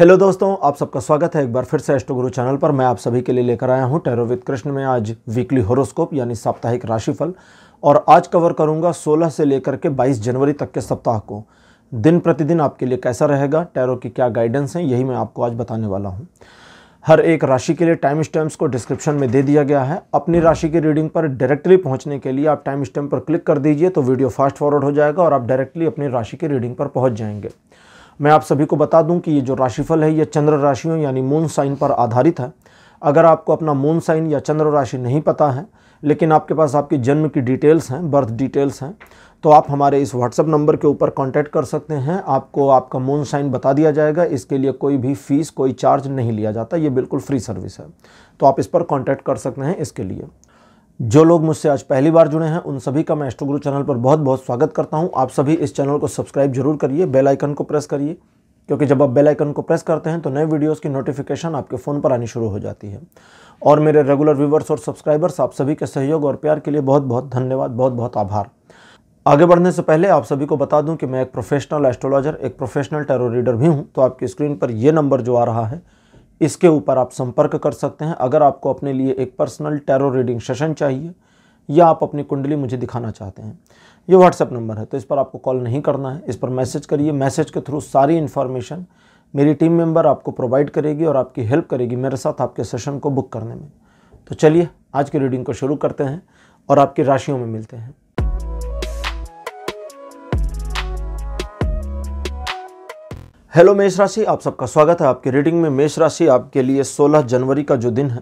hello दोस्तों आप सबका स्वागत है एक बार फिर से एस्टो गुरु चैनल पर मैं आप सभी के लिए लेकर आया हूं टैरो विद कृष्ण में आज वीकली होरोस्कोप यानी साप्ताहिक राशिफल और आज कवर करूंगा 16 से लेकर के 22 जनवरी तक के सप्ताह को दिन प्रतिदिन आपके लिए कैसा रहेगा टैरो की क्या गाइडेंस है यही मैं आपको आज बताने वाला हूँ हर एक राशि के लिए टाइम स्टैम्प्स को डिस्क्रिप्शन में दे दिया गया है अपनी राशि की रीडिंग पर डायरेक्टली पहुंचने के लिए आप टाइम स्टैम्प पर क्लिक कर दीजिए तो वीडियो फास्ट फॉरवर्ड हो जाएगा और आप डायरेक्टली अपनी राशि की रीडिंग पर पहुंच जाएंगे मैं आप सभी को बता दूं कि ये जो राशिफल है ये चंद्र राशियों यानी मून साइन पर आधारित है अगर आपको अपना मून साइन या चंद्र राशि नहीं पता है लेकिन आपके पास आपके जन्म की डिटेल्स हैं बर्थ डिटेल्स हैं तो आप हमारे इस व्हाट्सअप नंबर के ऊपर कांटेक्ट कर सकते हैं आपको आपका मून साइन बता दिया जाएगा इसके लिए कोई भी फ़ीस कोई चार्ज नहीं लिया जाता ये बिल्कुल फ्री सर्विस है तो आप इस पर कांटेक्ट कर सकते हैं इसके लिए जो लोग मुझसे आज पहली बार जुड़े हैं उन सभी का मैं गुरु चैनल पर बहुत बहुत स्वागत करता हूं आप सभी इस चैनल को सब्सक्राइब जरूर करिए बेल आइकन को प्रेस करिए क्योंकि जब आप बेल आइकन को प्रेस करते हैं तो नए वीडियोस की नोटिफिकेशन आपके फ़ोन पर आनी शुरू हो जाती है और मेरे रेगुलर व्यूवर्स और सब्सक्राइबर्स आप सभी के सहयोग और प्यार के लिए बहुत बहुत धन्यवाद बहुत बहुत आभार आगे बढ़ने से पहले आप सभी को बता दूं कि मैं एक प्रोफेशनल एस्ट्रोलॉजर एक प्रोफेशनल टेरो रीडर भी हूं तो आपकी स्क्रीन पर यह नंबर जो आ रहा है इसके ऊपर आप संपर्क कर सकते हैं अगर आपको अपने लिए एक पर्सनल टैरो रीडिंग सेशन चाहिए या आप अपनी कुंडली मुझे दिखाना चाहते हैं ये व्हाट्सएप नंबर है तो इस पर आपको कॉल नहीं करना है इस पर मैसेज करिए मैसेज के थ्रू सारी इन्फॉर्मेशन मेरी टीम मेंबर आपको प्रोवाइड करेगी और आपकी हेल्प करेगी मेरे साथ आपके सेशन को बुक करने में तो चलिए आज की रीडिंग को शुरू करते हैं और आपकी राशियों में मिलते हैं हेलो मेष राशि आप सबका स्वागत है आपके रीडिंग में मेष राशि आपके लिए 16 जनवरी का जो दिन है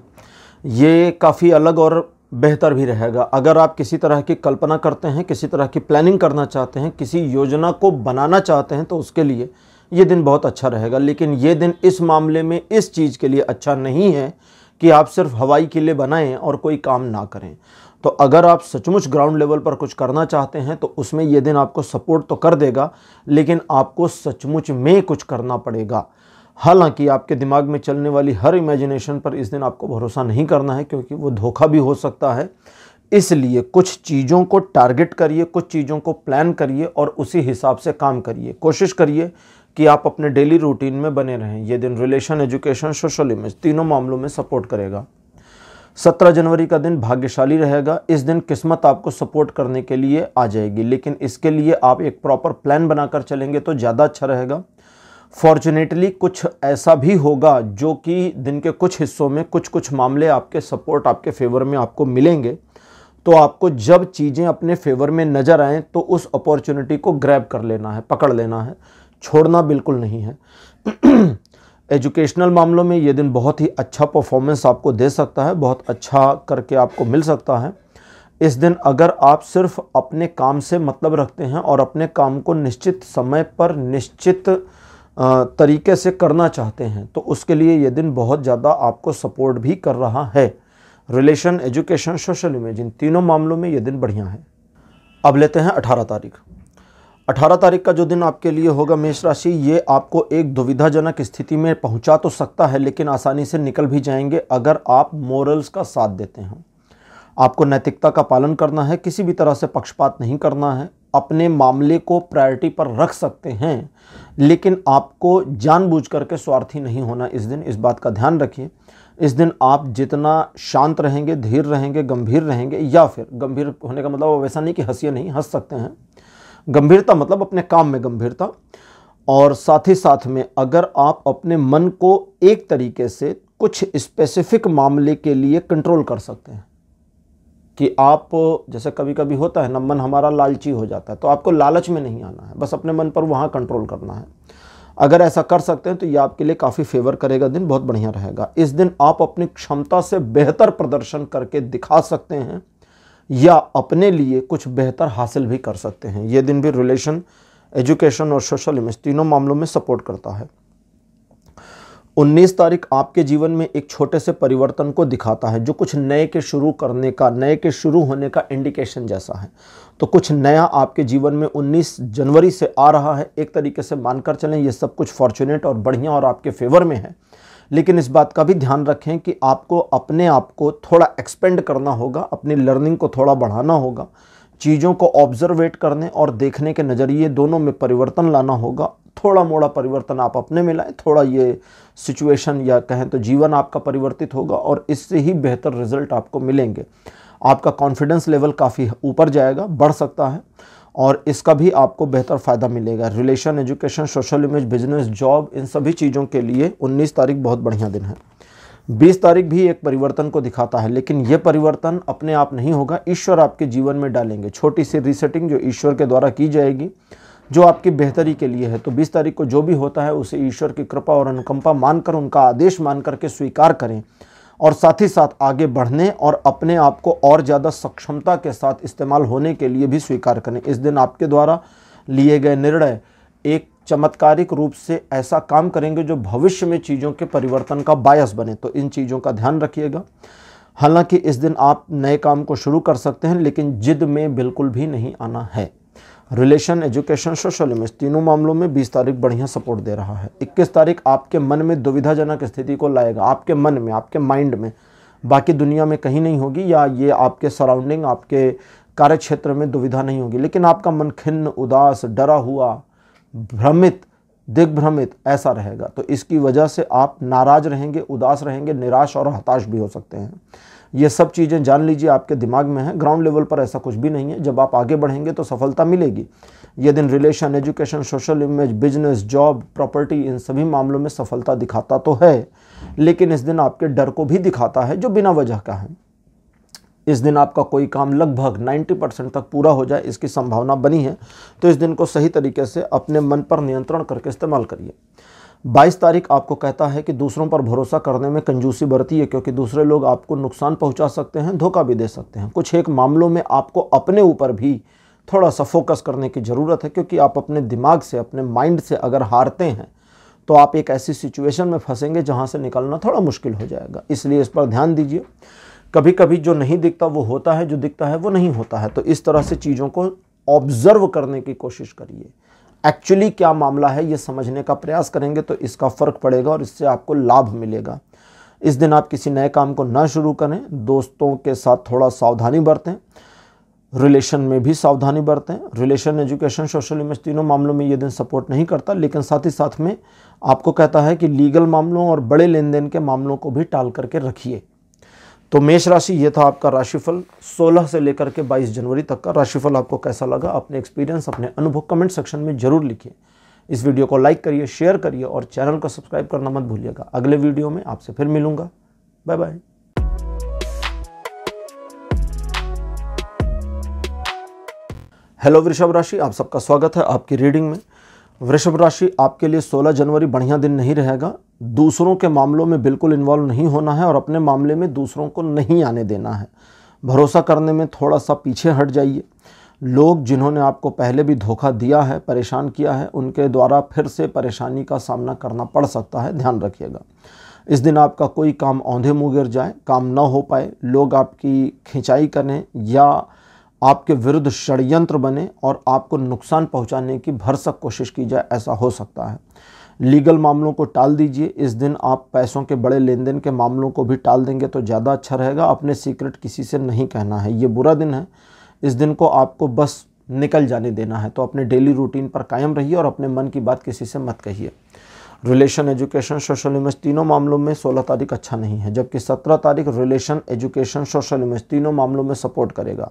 ये काफ़ी अलग और बेहतर भी रहेगा अगर आप किसी तरह की कल्पना करते हैं किसी तरह की प्लानिंग करना चाहते हैं किसी योजना को बनाना चाहते हैं तो उसके लिए ये दिन बहुत अच्छा रहेगा लेकिन ये दिन इस मामले में इस चीज़ के लिए अच्छा नहीं है कि आप सिर्फ हवाई किले बनाएं और कोई काम ना करें तो अगर आप सचमुच ग्राउंड लेवल पर कुछ करना चाहते हैं तो उसमें ये दिन आपको सपोर्ट तो कर देगा लेकिन आपको सचमुच में कुछ करना पड़ेगा हालांकि आपके दिमाग में चलने वाली हर इमेजिनेशन पर इस दिन आपको भरोसा नहीं करना है क्योंकि वो धोखा भी हो सकता है इसलिए कुछ चीज़ों को टारगेट करिए कुछ चीज़ों को प्लान करिए और उसी हिसाब से काम करिए कोशिश करिए कि आप अपने डेली रूटीन में बने रहें ये दिन रिलेशन एजुकेशन सोशल इमेज तीनों मामलों में सपोर्ट करेगा सत्रह जनवरी का दिन भाग्यशाली रहेगा इस दिन किस्मत आपको सपोर्ट करने के लिए आ जाएगी लेकिन इसके लिए आप एक प्रॉपर प्लान बनाकर चलेंगे तो ज़्यादा अच्छा रहेगा फॉर्चुनेटली कुछ ऐसा भी होगा जो कि दिन के कुछ हिस्सों में कुछ कुछ मामले आपके सपोर्ट आपके फेवर में आपको मिलेंगे तो आपको जब चीज़ें अपने फेवर में नज़र आएँ तो उस अपॉर्चुनिटी को ग्रैब कर लेना है पकड़ लेना है छोड़ना बिल्कुल नहीं है एजुकेशनल मामलों में ये दिन बहुत ही अच्छा परफॉर्मेंस आपको दे सकता है बहुत अच्छा करके आपको मिल सकता है इस दिन अगर आप सिर्फ अपने काम से मतलब रखते हैं और अपने काम को निश्चित समय पर निश्चित तरीके से करना चाहते हैं तो उसके लिए ये दिन बहुत ज़्यादा आपको सपोर्ट भी कर रहा है रिलेशन एजुकेशन सोशल इमेज इन तीनों मामलों में ये दिन बढ़िया है अब लेते हैं अठारह तारीख 18 तारीख का जो दिन आपके लिए होगा मेष राशि ये आपको एक दुविधाजनक स्थिति में पहुंचा तो सकता है लेकिन आसानी से निकल भी जाएंगे अगर आप मोरल्स का साथ देते हैं आपको नैतिकता का पालन करना है किसी भी तरह से पक्षपात नहीं करना है अपने मामले को प्रायोरिटी पर रख सकते हैं लेकिन आपको जानबूझ करके स्वार्थी नहीं होना इस दिन इस बात का ध्यान रखिए इस दिन आप जितना शांत रहेंगे धीर रहेंगे गंभीर रहेंगे या फिर गंभीर होने का मतलब वैसा नहीं कि हंसिए नहीं हंस सकते हैं गंभीरता मतलब अपने काम में गंभीरता और साथ ही साथ में अगर आप अपने मन को एक तरीके से कुछ स्पेसिफिक मामले के लिए कंट्रोल कर सकते हैं कि आप जैसे कभी कभी होता है ना मन हमारा लालची हो जाता है तो आपको लालच में नहीं आना है बस अपने मन पर वहाँ कंट्रोल करना है अगर ऐसा कर सकते हैं तो ये आपके लिए काफ़ी फेवर करेगा दिन बहुत बढ़िया रहेगा इस दिन आप अपनी क्षमता से बेहतर प्रदर्शन करके दिखा सकते हैं या अपने लिए कुछ बेहतर हासिल भी कर सकते हैं ये दिन भी रिलेशन एजुकेशन और सोशल इमेज तीनों मामलों में सपोर्ट करता है 19 तारीख आपके जीवन में एक छोटे से परिवर्तन को दिखाता है जो कुछ नए के शुरू करने का नए के शुरू होने का इंडिकेशन जैसा है तो कुछ नया आपके जीवन में 19 जनवरी से आ रहा है एक तरीके से मानकर चलें ये सब कुछ फॉर्चुनेट और बढ़िया और आपके फेवर में है लेकिन इस बात का भी ध्यान रखें कि आपको अपने आप को थोड़ा एक्सपेंड करना होगा अपनी लर्निंग को थोड़ा बढ़ाना होगा चीज़ों को ऑब्जर्वेट करने और देखने के नज़रिए दोनों में परिवर्तन लाना होगा थोड़ा मोड़ा परिवर्तन आप अपने में लाएँ थोड़ा ये सिचुएशन या कहें तो जीवन आपका परिवर्तित होगा और इससे ही बेहतर रिजल्ट आपको मिलेंगे आपका कॉन्फिडेंस लेवल काफ़ी ऊपर जाएगा बढ़ सकता है और इसका भी आपको बेहतर फ़ायदा मिलेगा relation education social image business job इन सभी चीज़ों के लिए 19 तारीख बहुत बढ़िया दिन है 20 तारीख भी एक परिवर्तन को दिखाता है लेकिन यह परिवर्तन अपने आप नहीं होगा ईश्वर आपके जीवन में डालेंगे छोटी सी रिसेटिंग जो ईश्वर के द्वारा की जाएगी जो आपकी बेहतरी के लिए है तो 20 तारीख को जो भी होता है उसे ईश्वर की कृपा और अनुकंपा मानकर उनका आदेश मान करके स्वीकार करें और साथ ही साथ आगे बढ़ने और अपने आप को और ज़्यादा सक्षमता के साथ इस्तेमाल होने के लिए भी स्वीकार करें इस दिन आपके द्वारा लिए गए निर्णय एक चमत्कारिक रूप से ऐसा काम करेंगे जो भविष्य में चीज़ों के परिवर्तन का बायस बने तो इन चीज़ों का ध्यान रखिएगा हालांकि इस दिन आप नए काम को शुरू कर सकते हैं लेकिन जिद में बिल्कुल भी नहीं आना है रिलेशन एजुकेशन सोशल इमेज तीनों मामलों में 20 तारीख बढ़िया सपोर्ट दे रहा है 21 तारीख आपके मन में दुविधाजनक स्थिति को लाएगा आपके मन में आपके माइंड में बाकी दुनिया में कहीं नहीं होगी या ये आपके सराउंडिंग आपके कार्य क्षेत्र में दुविधा नहीं होगी लेकिन आपका मन खिन्न उदास डरा हुआ भ्रमित दिग्भ्रमित ऐसा रहेगा तो इसकी वजह से आप नाराज रहेंगे उदास रहेंगे निराश और हताश भी हो सकते हैं ये सब चीज़ें जान लीजिए आपके दिमाग में है ग्राउंड लेवल पर ऐसा कुछ भी नहीं है जब आप आगे बढ़ेंगे तो सफलता मिलेगी ये दिन relation education social image business job property इन सभी मामलों में सफलता दिखाता तो है लेकिन इस दिन आपके डर को भी दिखाता है जो बिना वजह का है इस दिन आपका कोई काम लगभग 90 परसेंट तक पूरा हो जाए इसकी संभावना बनी है तो इस दिन को सही तरीके से अपने मन पर नियंत्रण करके इस्तेमाल करिए बाईस तारीख आपको कहता है कि दूसरों पर भरोसा करने में कंजूसी बरती है क्योंकि दूसरे लोग आपको नुकसान पहुंचा सकते हैं धोखा भी दे सकते हैं कुछ एक मामलों में आपको अपने ऊपर भी थोड़ा सा फोकस करने की ज़रूरत है क्योंकि आप अपने दिमाग से अपने माइंड से अगर हारते हैं तो आप एक ऐसी सिचुएशन में फंसेंगे जहाँ से निकलना थोड़ा मुश्किल हो जाएगा इसलिए इस पर ध्यान दीजिए कभी कभी जो नहीं दिखता वो होता है जो दिखता है वो नहीं होता है तो इस तरह से चीज़ों को ऑब्ज़र्व करने की कोशिश करिए एक्चुअली क्या मामला है ये समझने का प्रयास करेंगे तो इसका फ़र्क पड़ेगा और इससे आपको लाभ मिलेगा इस दिन आप किसी नए काम को ना शुरू करें दोस्तों के साथ थोड़ा सावधानी बरतें रिलेशन में भी सावधानी बरतें रिलेशन एजुकेशन सोशल इमेज तीनों मामलों में ये दिन सपोर्ट नहीं करता लेकिन साथ ही साथ में आपको कहता है कि लीगल मामलों और बड़े लेन देन के मामलों को भी टाल करके रखिए तो मेष राशि ये था आपका राशिफल 16 से लेकर के 22 जनवरी तक का राशिफल आपको कैसा लगा अपने एक्सपीरियंस अपने अनुभव कमेंट सेक्शन में जरूर लिखिए इस वीडियो को लाइक करिए शेयर करिए और चैनल को सब्सक्राइब करना मत भूलिएगा अगले वीडियो में आपसे फिर मिलूंगा बाय बाय हेलो वृषभ राशि आप सबका स्वागत है आपकी रीडिंग में वृषभ राशि आपके लिए 16 जनवरी बढ़िया दिन नहीं रहेगा दूसरों के मामलों में बिल्कुल इन्वॉल्व नहीं होना है और अपने मामले में दूसरों को नहीं आने देना है भरोसा करने में थोड़ा सा पीछे हट जाइए लोग जिन्होंने आपको पहले भी धोखा दिया है परेशान किया है उनके द्वारा फिर से परेशानी का सामना करना पड़ सकता है ध्यान रखिएगा इस दिन आपका कोई काम औंधे मुँह गिर जाए काम ना हो पाए लोग आपकी खिंचाई करें या आपके विरुद्ध षड्यंत्र बने और आपको नुकसान पहुंचाने की भरसक कोशिश की जाए ऐसा हो सकता है लीगल मामलों को टाल दीजिए इस दिन आप पैसों के बड़े लेन देन के मामलों को भी टाल देंगे तो ज़्यादा अच्छा रहेगा अपने सीक्रेट किसी से नहीं कहना है ये बुरा दिन है इस दिन को आपको बस निकल जाने देना है तो अपने डेली रूटीन पर कायम रहिए और अपने मन की बात किसी से मत कहिए रिलेशन एजुकेशन सोशल इमेज तीनों मामलों में 16 तारीख अच्छा नहीं है जबकि 17 तारीख रिलेशन एजुकेशन सोशल इमेज तीनों मामलों में सपोर्ट करेगा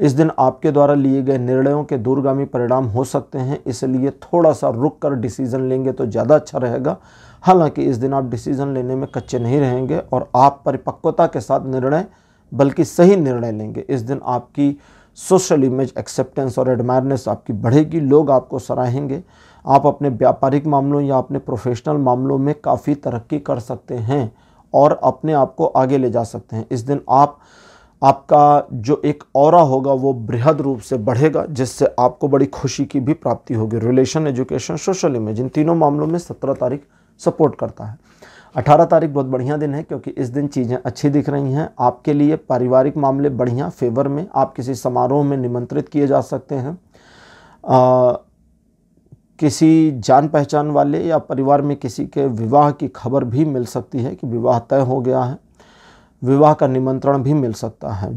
इस दिन आपके द्वारा लिए गए निर्णयों के दूरगामी परिणाम हो सकते हैं इसलिए थोड़ा सा रुक कर डिसीज़न लेंगे तो ज़्यादा अच्छा रहेगा हालांकि इस दिन आप डिसीज़न लेने में कच्चे नहीं रहेंगे और आप परिपक्वता के साथ निर्णय बल्कि सही निर्णय लेंगे इस दिन आपकी सोशल इमेज एक्सेप्टेंस और एडमायरनेस आपकी बढ़ेगी लोग आपको सराहेंगे आप अपने व्यापारिक मामलों या अपने प्रोफेशनल मामलों में काफ़ी तरक्की कर सकते हैं और अपने आप को आगे ले जा सकते हैं इस दिन आप आपका जो एक और होगा वो बृहद रूप से बढ़ेगा जिससे आपको बड़ी खुशी की भी प्राप्ति होगी रिलेशन एजुकेशन सोशल इमेज इन तीनों मामलों में सत्रह तारीख सपोर्ट करता है अठारह तारीख बहुत बढ़िया दिन है क्योंकि इस दिन चीज़ें अच्छी दिख रही हैं आपके लिए पारिवारिक मामले बढ़िया फेवर में आप किसी समारोह में निमंत्रित किए जा सकते हैं आ, किसी जान पहचान वाले या परिवार में किसी के विवाह की खबर भी मिल सकती है कि विवाह तय हो गया है विवाह का निमंत्रण भी मिल सकता है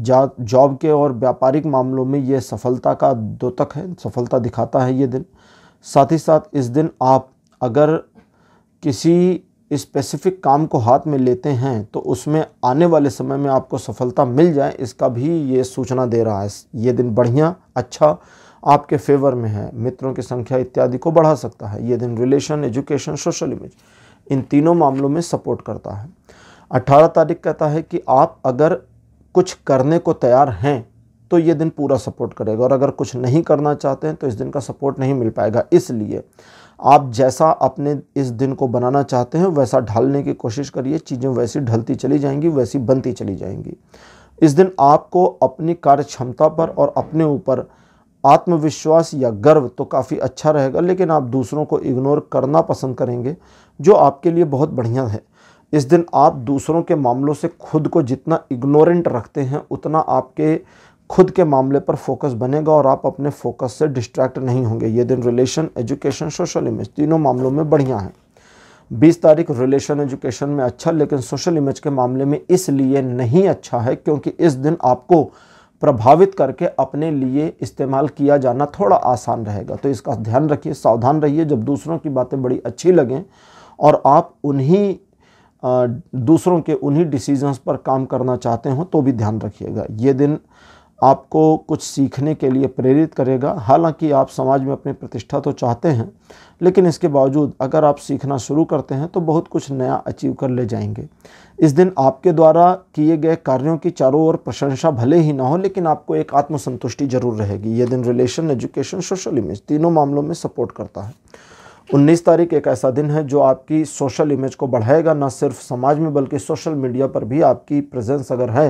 जॉब के और व्यापारिक मामलों में ये सफलता का द्योतक है सफलता दिखाता है ये दिन साथ ही साथ इस दिन आप अगर किसी स्पेसिफिक काम को हाथ में लेते हैं तो उसमें आने वाले समय में आपको सफलता मिल जाए इसका भी ये सूचना दे रहा है ये दिन बढ़िया अच्छा आपके फेवर में है मित्रों की संख्या इत्यादि को बढ़ा सकता है ये दिन रिलेशन एजुकेशन सोशल इमेज इन तीनों मामलों में सपोर्ट करता है अट्ठारह तारीख कहता है कि आप अगर कुछ करने को तैयार हैं तो ये दिन पूरा सपोर्ट करेगा और अगर कुछ नहीं करना चाहते हैं तो इस दिन का सपोर्ट नहीं मिल पाएगा इसलिए आप जैसा अपने इस दिन को बनाना चाहते हैं वैसा ढालने की कोशिश करिए चीज़ें वैसी ढलती चली जाएंगी वैसी बनती चली जाएंगी इस दिन आपको अपनी कार्य क्षमता पर और अपने ऊपर आत्मविश्वास या गर्व तो काफ़ी अच्छा रहेगा लेकिन आप दूसरों को इग्नोर करना पसंद करेंगे जो आपके लिए बहुत बढ़िया है इस दिन आप दूसरों के मामलों से खुद को जितना इग्नोरेंट रखते हैं उतना आपके खुद के मामले पर फोकस बनेगा और आप अपने फोकस से डिस्ट्रैक्ट नहीं होंगे ये दिन रिलेशन एजुकेशन सोशल इमेज तीनों मामलों में बढ़िया है 20 तारीख रिलेशन एजुकेशन में अच्छा लेकिन सोशल इमेज के मामले में इसलिए नहीं अच्छा है क्योंकि इस दिन आपको प्रभावित करके अपने लिए इस्तेमाल किया जाना थोड़ा आसान रहेगा तो इसका ध्यान रखिए सावधान रहिए जब दूसरों की बातें बड़ी अच्छी लगें और आप उन्हीं दूसरों के उन्हीं डिसीजंस पर काम करना चाहते हों तो भी ध्यान रखिएगा ये दिन आपको कुछ सीखने के लिए प्रेरित करेगा हालांकि आप समाज में अपनी प्रतिष्ठा तो चाहते हैं लेकिन इसके बावजूद अगर आप सीखना शुरू करते हैं तो बहुत कुछ नया अचीव कर ले जाएंगे इस दिन आपके द्वारा किए गए कार्यों की चारों ओर प्रशंसा भले ही ना हो लेकिन आपको एक आत्मसंतुष्टि जरूर रहेगी ये दिन रिलेशन एजुकेशन सोशल इमेज तीनों मामलों में सपोर्ट करता है 19 तारीख एक ऐसा दिन है जो आपकी सोशल इमेज को बढ़ाएगा ना सिर्फ समाज में बल्कि सोशल मीडिया पर भी आपकी प्रेजेंस अगर है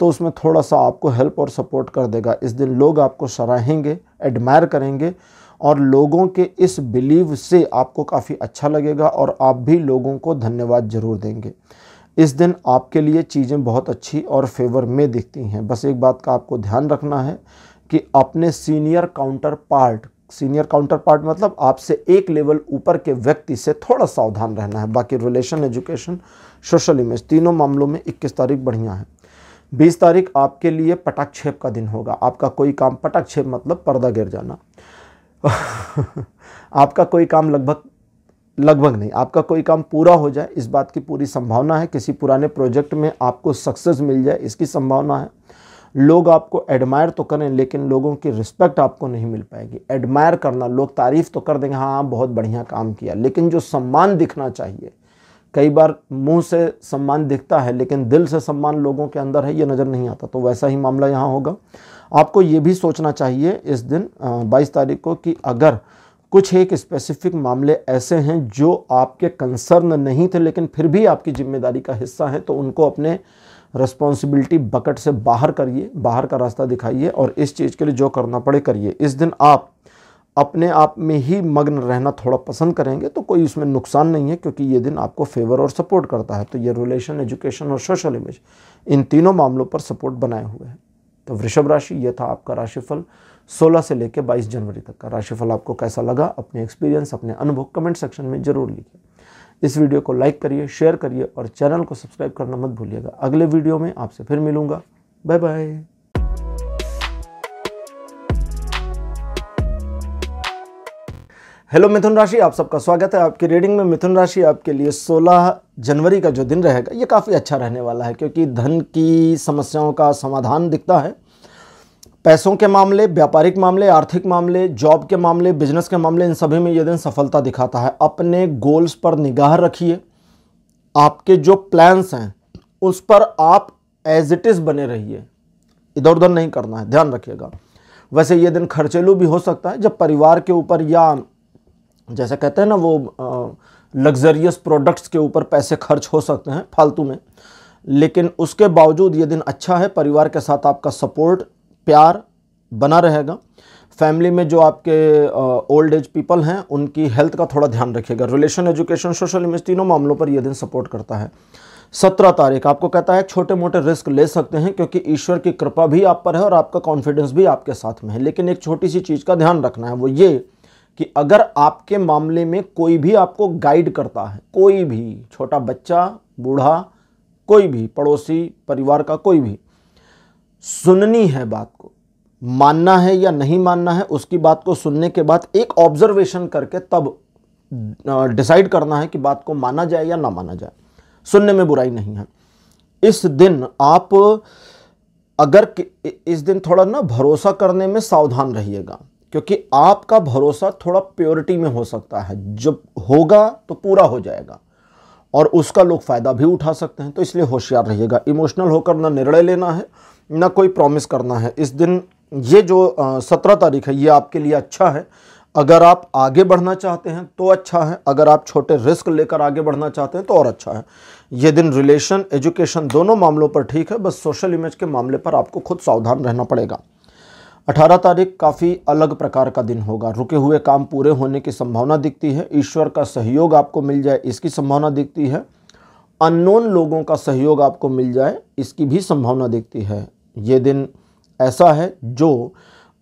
तो उसमें थोड़ा सा आपको हेल्प और सपोर्ट कर देगा इस दिन लोग आपको सराहेंगे एडमायर करेंगे और लोगों के इस बिलीव से आपको काफ़ी अच्छा लगेगा और आप भी लोगों को धन्यवाद ज़रूर देंगे इस दिन आपके लिए चीज़ें बहुत अच्छी और फेवर में दिखती हैं बस एक बात का आपको ध्यान रखना है कि अपने senior counterpart senior counterpart मतलब आपसे एक लेवल ऊपर के व्यक्ति से थोड़ा सावधान रहना है बाकी रिलेशन एजुकेशन सोशल इमेज तीनों मामलों में 21 तारीख बढ़िया है 20 तारीख आपके लिए पटाक्षेप छेप का दिन होगा आपका कोई काम पटाक्षेप मतलब पर्दा गिर जाना आपका कोई काम लगभग लगभग नहीं आपका कोई काम पूरा हो जाए इस बात की पूरी संभावना है किसी पुराने प्रोजेक्ट में आपको सक्सेस मिल जाए इसकी संभावना है लोग आपको एडमायर तो करें लेकिन लोगों की रिस्पेक्ट आपको नहीं मिल पाएगी एडमायर करना लोग तारीफ़ तो कर देंगे हाँ बहुत बढ़िया काम किया लेकिन जो सम्मान दिखना चाहिए कई बार मुंह से सम्मान दिखता है लेकिन दिल से सम्मान लोगों के अंदर है ये नज़र नहीं आता तो वैसा ही मामला यहाँ होगा आपको ये भी सोचना चाहिए इस दिन बाईस तारीख को कि अगर कुछ एक स्पेसिफिक मामले ऐसे हैं जो आपके कंसर्न नहीं थे लेकिन फिर भी आपकी जिम्मेदारी का हिस्सा हैं तो उनको अपने रिस्पॉन्सिबिलिटी बकेट से बाहर करिए बाहर का रास्ता दिखाइए और इस चीज़ के लिए जो करना पड़े करिए इस दिन आप अपने आप में ही मग्न रहना थोड़ा पसंद करेंगे तो कोई उसमें नुकसान नहीं है क्योंकि ये दिन आपको फेवर और सपोर्ट करता है तो ये रिलेशन एजुकेशन और सोशल इमेज इन तीनों मामलों पर सपोर्ट बनाए हुए हैं तो वृषभ राशि यह था आपका राशिफल 16 से लेकर 22 जनवरी तक का राशिफल आपको कैसा लगा अपने एक्सपीरियंस अपने अनुभव कमेंट सेक्शन में जरूर लिखिए इस वीडियो को लाइक करिए शेयर करिए और चैनल को सब्सक्राइब करना मत भूलिएगा अगले वीडियो में आपसे फिर मिलूंगा बाय बाय हेलो मिथुन राशि आप सबका स्वागत है आपकी रीडिंग में मिथुन राशि आपके लिए 16 जनवरी का जो दिन रहेगा ये काफ़ी अच्छा रहने वाला है क्योंकि धन की समस्याओं का समाधान दिखता है पैसों के मामले व्यापारिक मामले आर्थिक मामले जॉब के मामले बिजनेस के मामले इन सभी में ये दिन सफलता दिखाता है अपने गोल्स पर निगाह रखिए आपके जो प्लान्स हैं उस पर आप एज इट इज़ बने रहिए इधर उधर नहीं करना है ध्यान रखिएगा वैसे ये दिन खर्चेलू भी हो सकता है जब परिवार के ऊपर या जैसे कहते हैं ना वो लग्जरियस प्रोडक्ट्स के ऊपर पैसे खर्च हो सकते हैं फालतू में लेकिन उसके बावजूद ये दिन अच्छा है परिवार के साथ आपका सपोर्ट प्यार बना रहेगा फैमिली में जो आपके ओल्ड एज पीपल हैं उनकी हेल्थ का थोड़ा ध्यान रखिएगा रिलेशन एजुकेशन सोशल इमेज तीनों मामलों पर यह दिन सपोर्ट करता है सत्रह तारीख आपको कहता है छोटे मोटे रिस्क ले सकते हैं क्योंकि ईश्वर की कृपा भी आप पर है और आपका कॉन्फिडेंस भी आपके साथ में है लेकिन एक छोटी सी चीज़ का ध्यान रखना है वो ये कि अगर आपके मामले में कोई भी आपको गाइड करता है कोई भी छोटा बच्चा बूढ़ा कोई भी पड़ोसी परिवार का कोई भी सुननी है बात को मानना है या नहीं मानना है उसकी बात को सुनने के बाद एक ऑब्जर्वेशन करके तब डिसाइड करना है कि बात को माना जाए या ना माना जाए सुनने में बुराई नहीं है इस दिन आप अगर इस दिन थोड़ा ना भरोसा करने में सावधान रहिएगा क्योंकि आपका भरोसा थोड़ा प्योरिटी में हो सकता है जब होगा तो पूरा हो जाएगा और उसका लोग फ़ायदा भी उठा सकते हैं तो इसलिए होशियार रहिएगा इमोशनल होकर ना निर्णय लेना है ना कोई प्रॉमिस करना है इस दिन ये जो सत्रह तारीख है ये आपके लिए अच्छा है अगर आप आगे बढ़ना चाहते हैं तो अच्छा है अगर आप छोटे रिस्क लेकर आगे बढ़ना चाहते हैं तो और अच्छा है ये दिन रिलेशन एजुकेशन दोनों मामलों पर ठीक है बस सोशल इमेज के मामले पर आपको खुद सावधान रहना पड़ेगा 18 तारीख काफ़ी अलग प्रकार का दिन होगा रुके हुए काम पूरे होने की संभावना दिखती है ईश्वर का सहयोग आपको मिल जाए इसकी संभावना दिखती है अननोन लोगों का सहयोग आपको मिल जाए इसकी भी संभावना दिखती है ये दिन ऐसा है जो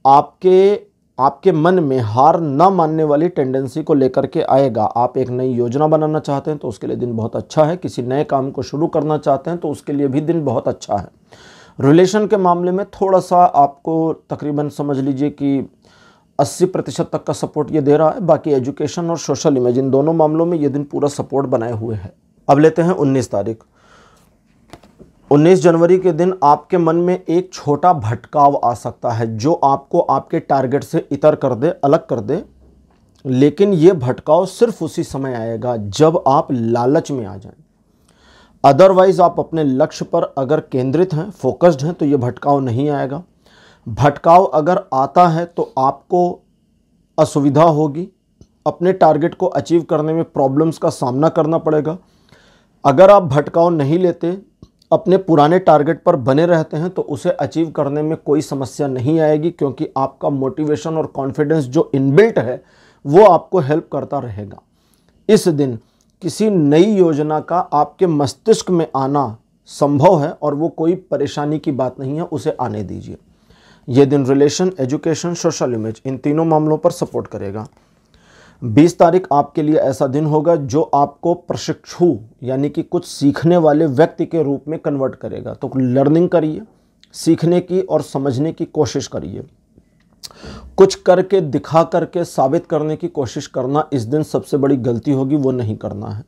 आपके आपके मन में हार ना मानने वाली टेंडेंसी को लेकर के आएगा आप एक नई योजना बनाना चाहते हैं तो उसके लिए दिन बहुत अच्छा है किसी नए काम को शुरू करना चाहते हैं तो उसके लिए भी दिन बहुत अच्छा है रिलेशन के मामले में थोड़ा सा आपको तकरीबन समझ लीजिए कि 80 प्रतिशत तक का सपोर्ट ये दे रहा है बाकी एजुकेशन और सोशल इमेज इन दोनों मामलों में ये दिन पूरा सपोर्ट बनाए हुए है अब लेते हैं उन्नीस तारीख 19 जनवरी के दिन आपके मन में एक छोटा भटकाव आ सकता है जो आपको आपके टारगेट से इतर कर दे अलग कर दे लेकिन ये भटकाव सिर्फ उसी समय आएगा जब आप लालच में आ जाएं अदरवाइज़ आप अपने लक्ष्य पर अगर केंद्रित हैं फोकस्ड हैं तो ये भटकाव नहीं आएगा भटकाव अगर आता है तो आपको असुविधा होगी अपने टारगेट को अचीव करने में प्रॉब्लम्स का सामना करना पड़ेगा अगर आप भटकाव नहीं लेते अपने पुराने टारगेट पर बने रहते हैं तो उसे अचीव करने में कोई समस्या नहीं आएगी क्योंकि आपका मोटिवेशन और कॉन्फिडेंस जो इनबिल्ट है वो आपको हेल्प करता रहेगा इस दिन किसी नई योजना का आपके मस्तिष्क में आना संभव है और वो कोई परेशानी की बात नहीं है उसे आने दीजिए ये दिन रिलेशन एजुकेशन सोशल इमेज इन तीनों मामलों पर सपोर्ट करेगा बीस तारीख आपके लिए ऐसा दिन होगा जो आपको प्रशिक्षु यानी कि कुछ सीखने वाले व्यक्ति के रूप में कन्वर्ट करेगा तो लर्निंग करिए सीखने की और समझने की कोशिश करिए कुछ करके दिखा करके साबित करने की कोशिश करना इस दिन सबसे बड़ी गलती होगी वो नहीं करना है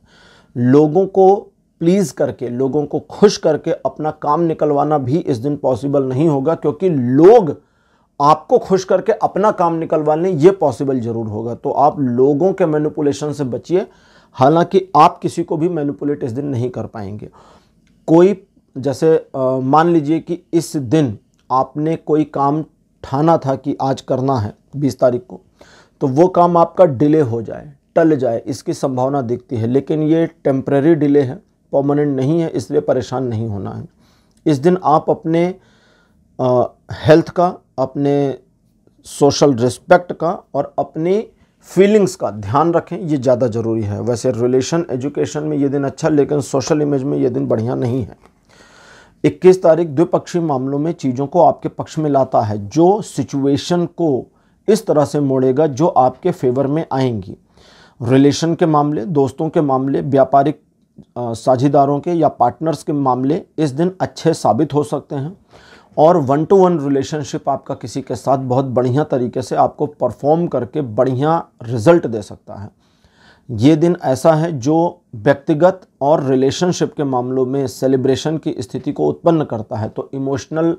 लोगों को प्लीज़ करके लोगों को खुश करके अपना काम निकलवाना भी इस दिन पॉसिबल नहीं होगा क्योंकि लोग आपको खुश करके अपना काम निकलवा लें ये पॉसिबल ज़रूर होगा तो आप लोगों के मैनिपुलेशन से बचिए हालांकि आप किसी को भी मैनिपुलेट इस दिन नहीं कर पाएंगे कोई जैसे आ, मान लीजिए कि इस दिन आपने कोई काम ठाना था कि आज करना है 20 तारीख को तो वो काम आपका डिले हो जाए टल जाए इसकी संभावना दिखती है लेकिन ये टेम्प्रेरी डिले है पर्मानेंट नहीं है इसलिए परेशान नहीं होना है इस दिन आप अपने आ, हेल्थ का अपने सोशल रिस्पेक्ट का और अपनी फीलिंग्स का ध्यान रखें ये ज़्यादा ज़रूरी है वैसे रिलेशन एजुकेशन में ये दिन अच्छा लेकिन सोशल इमेज में ये दिन बढ़िया नहीं है 21 तारीख द्विपक्षीय मामलों में चीज़ों को आपके पक्ष में लाता है जो सिचुएशन को इस तरह से मोड़ेगा जो आपके फेवर में आएंगी रिलेशन के मामले दोस्तों के मामले व्यापारिक साझेदारों के या पार्टनर्स के मामले इस दिन अच्छे साबित हो सकते हैं और वन टू वन रिलेशनशिप आपका किसी के साथ बहुत बढ़िया तरीके से आपको परफॉर्म करके बढ़िया रिजल्ट दे सकता है ये दिन ऐसा है जो व्यक्तिगत और रिलेशनशिप के मामलों में सेलिब्रेशन की स्थिति को उत्पन्न करता है तो इमोशनल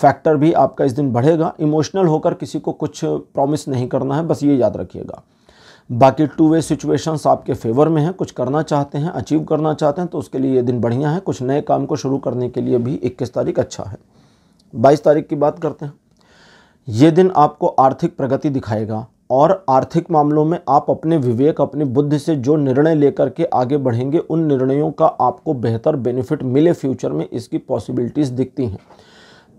फैक्टर भी आपका इस दिन बढ़ेगा इमोशनल होकर किसी को कुछ प्रॉमिस नहीं करना है बस ये याद रखिएगा बाकी टू वे सिचुएशंस आपके फेवर में हैं कुछ करना चाहते हैं अचीव करना चाहते हैं तो उसके लिए ये दिन बढ़िया है कुछ नए काम को शुरू करने के लिए भी इक्कीस तारीख अच्छा है बाईस तारीख की बात करते हैं ये दिन आपको आर्थिक प्रगति दिखाएगा और आर्थिक मामलों में आप अपने विवेक अपनी बुद्धि से जो निर्णय लेकर के आगे बढ़ेंगे उन निर्णयों का आपको बेहतर बेनिफिट मिले फ्यूचर में इसकी पॉसिबिलिटीज़ दिखती हैं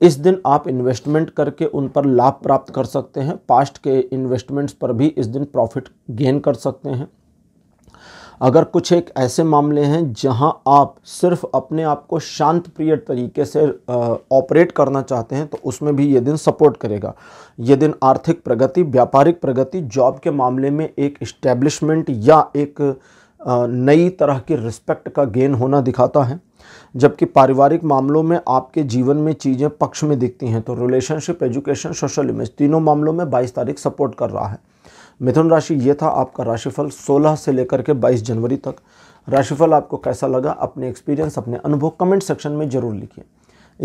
इस दिन आप इन्वेस्टमेंट करके उन पर लाभ प्राप्त कर सकते हैं पास्ट के इन्वेस्टमेंट्स पर भी इस दिन प्रॉफिट गेन कर सकते हैं अगर कुछ एक ऐसे मामले हैं जहां आप सिर्फ अपने आप को शांत प्रिय तरीके से ऑपरेट करना चाहते हैं तो उसमें भी ये दिन सपोर्ट करेगा ये दिन आर्थिक प्रगति व्यापारिक प्रगति जॉब के मामले में एक इस्टेब्लिशमेंट या एक नई तरह की रिस्पेक्ट का गेन होना दिखाता है जबकि पारिवारिक मामलों में आपके जीवन में चीज़ें पक्ष में दिखती हैं तो रिलेशनशिप एजुकेशन सोशल इमेज तीनों मामलों में 22 तारीख सपोर्ट कर रहा है मिथुन राशि ये था आपका राशिफल 16 से लेकर के 22 जनवरी तक राशिफल आपको कैसा लगा अपने एक्सपीरियंस अपने अनुभव कमेंट सेक्शन में ज़रूर लिखिए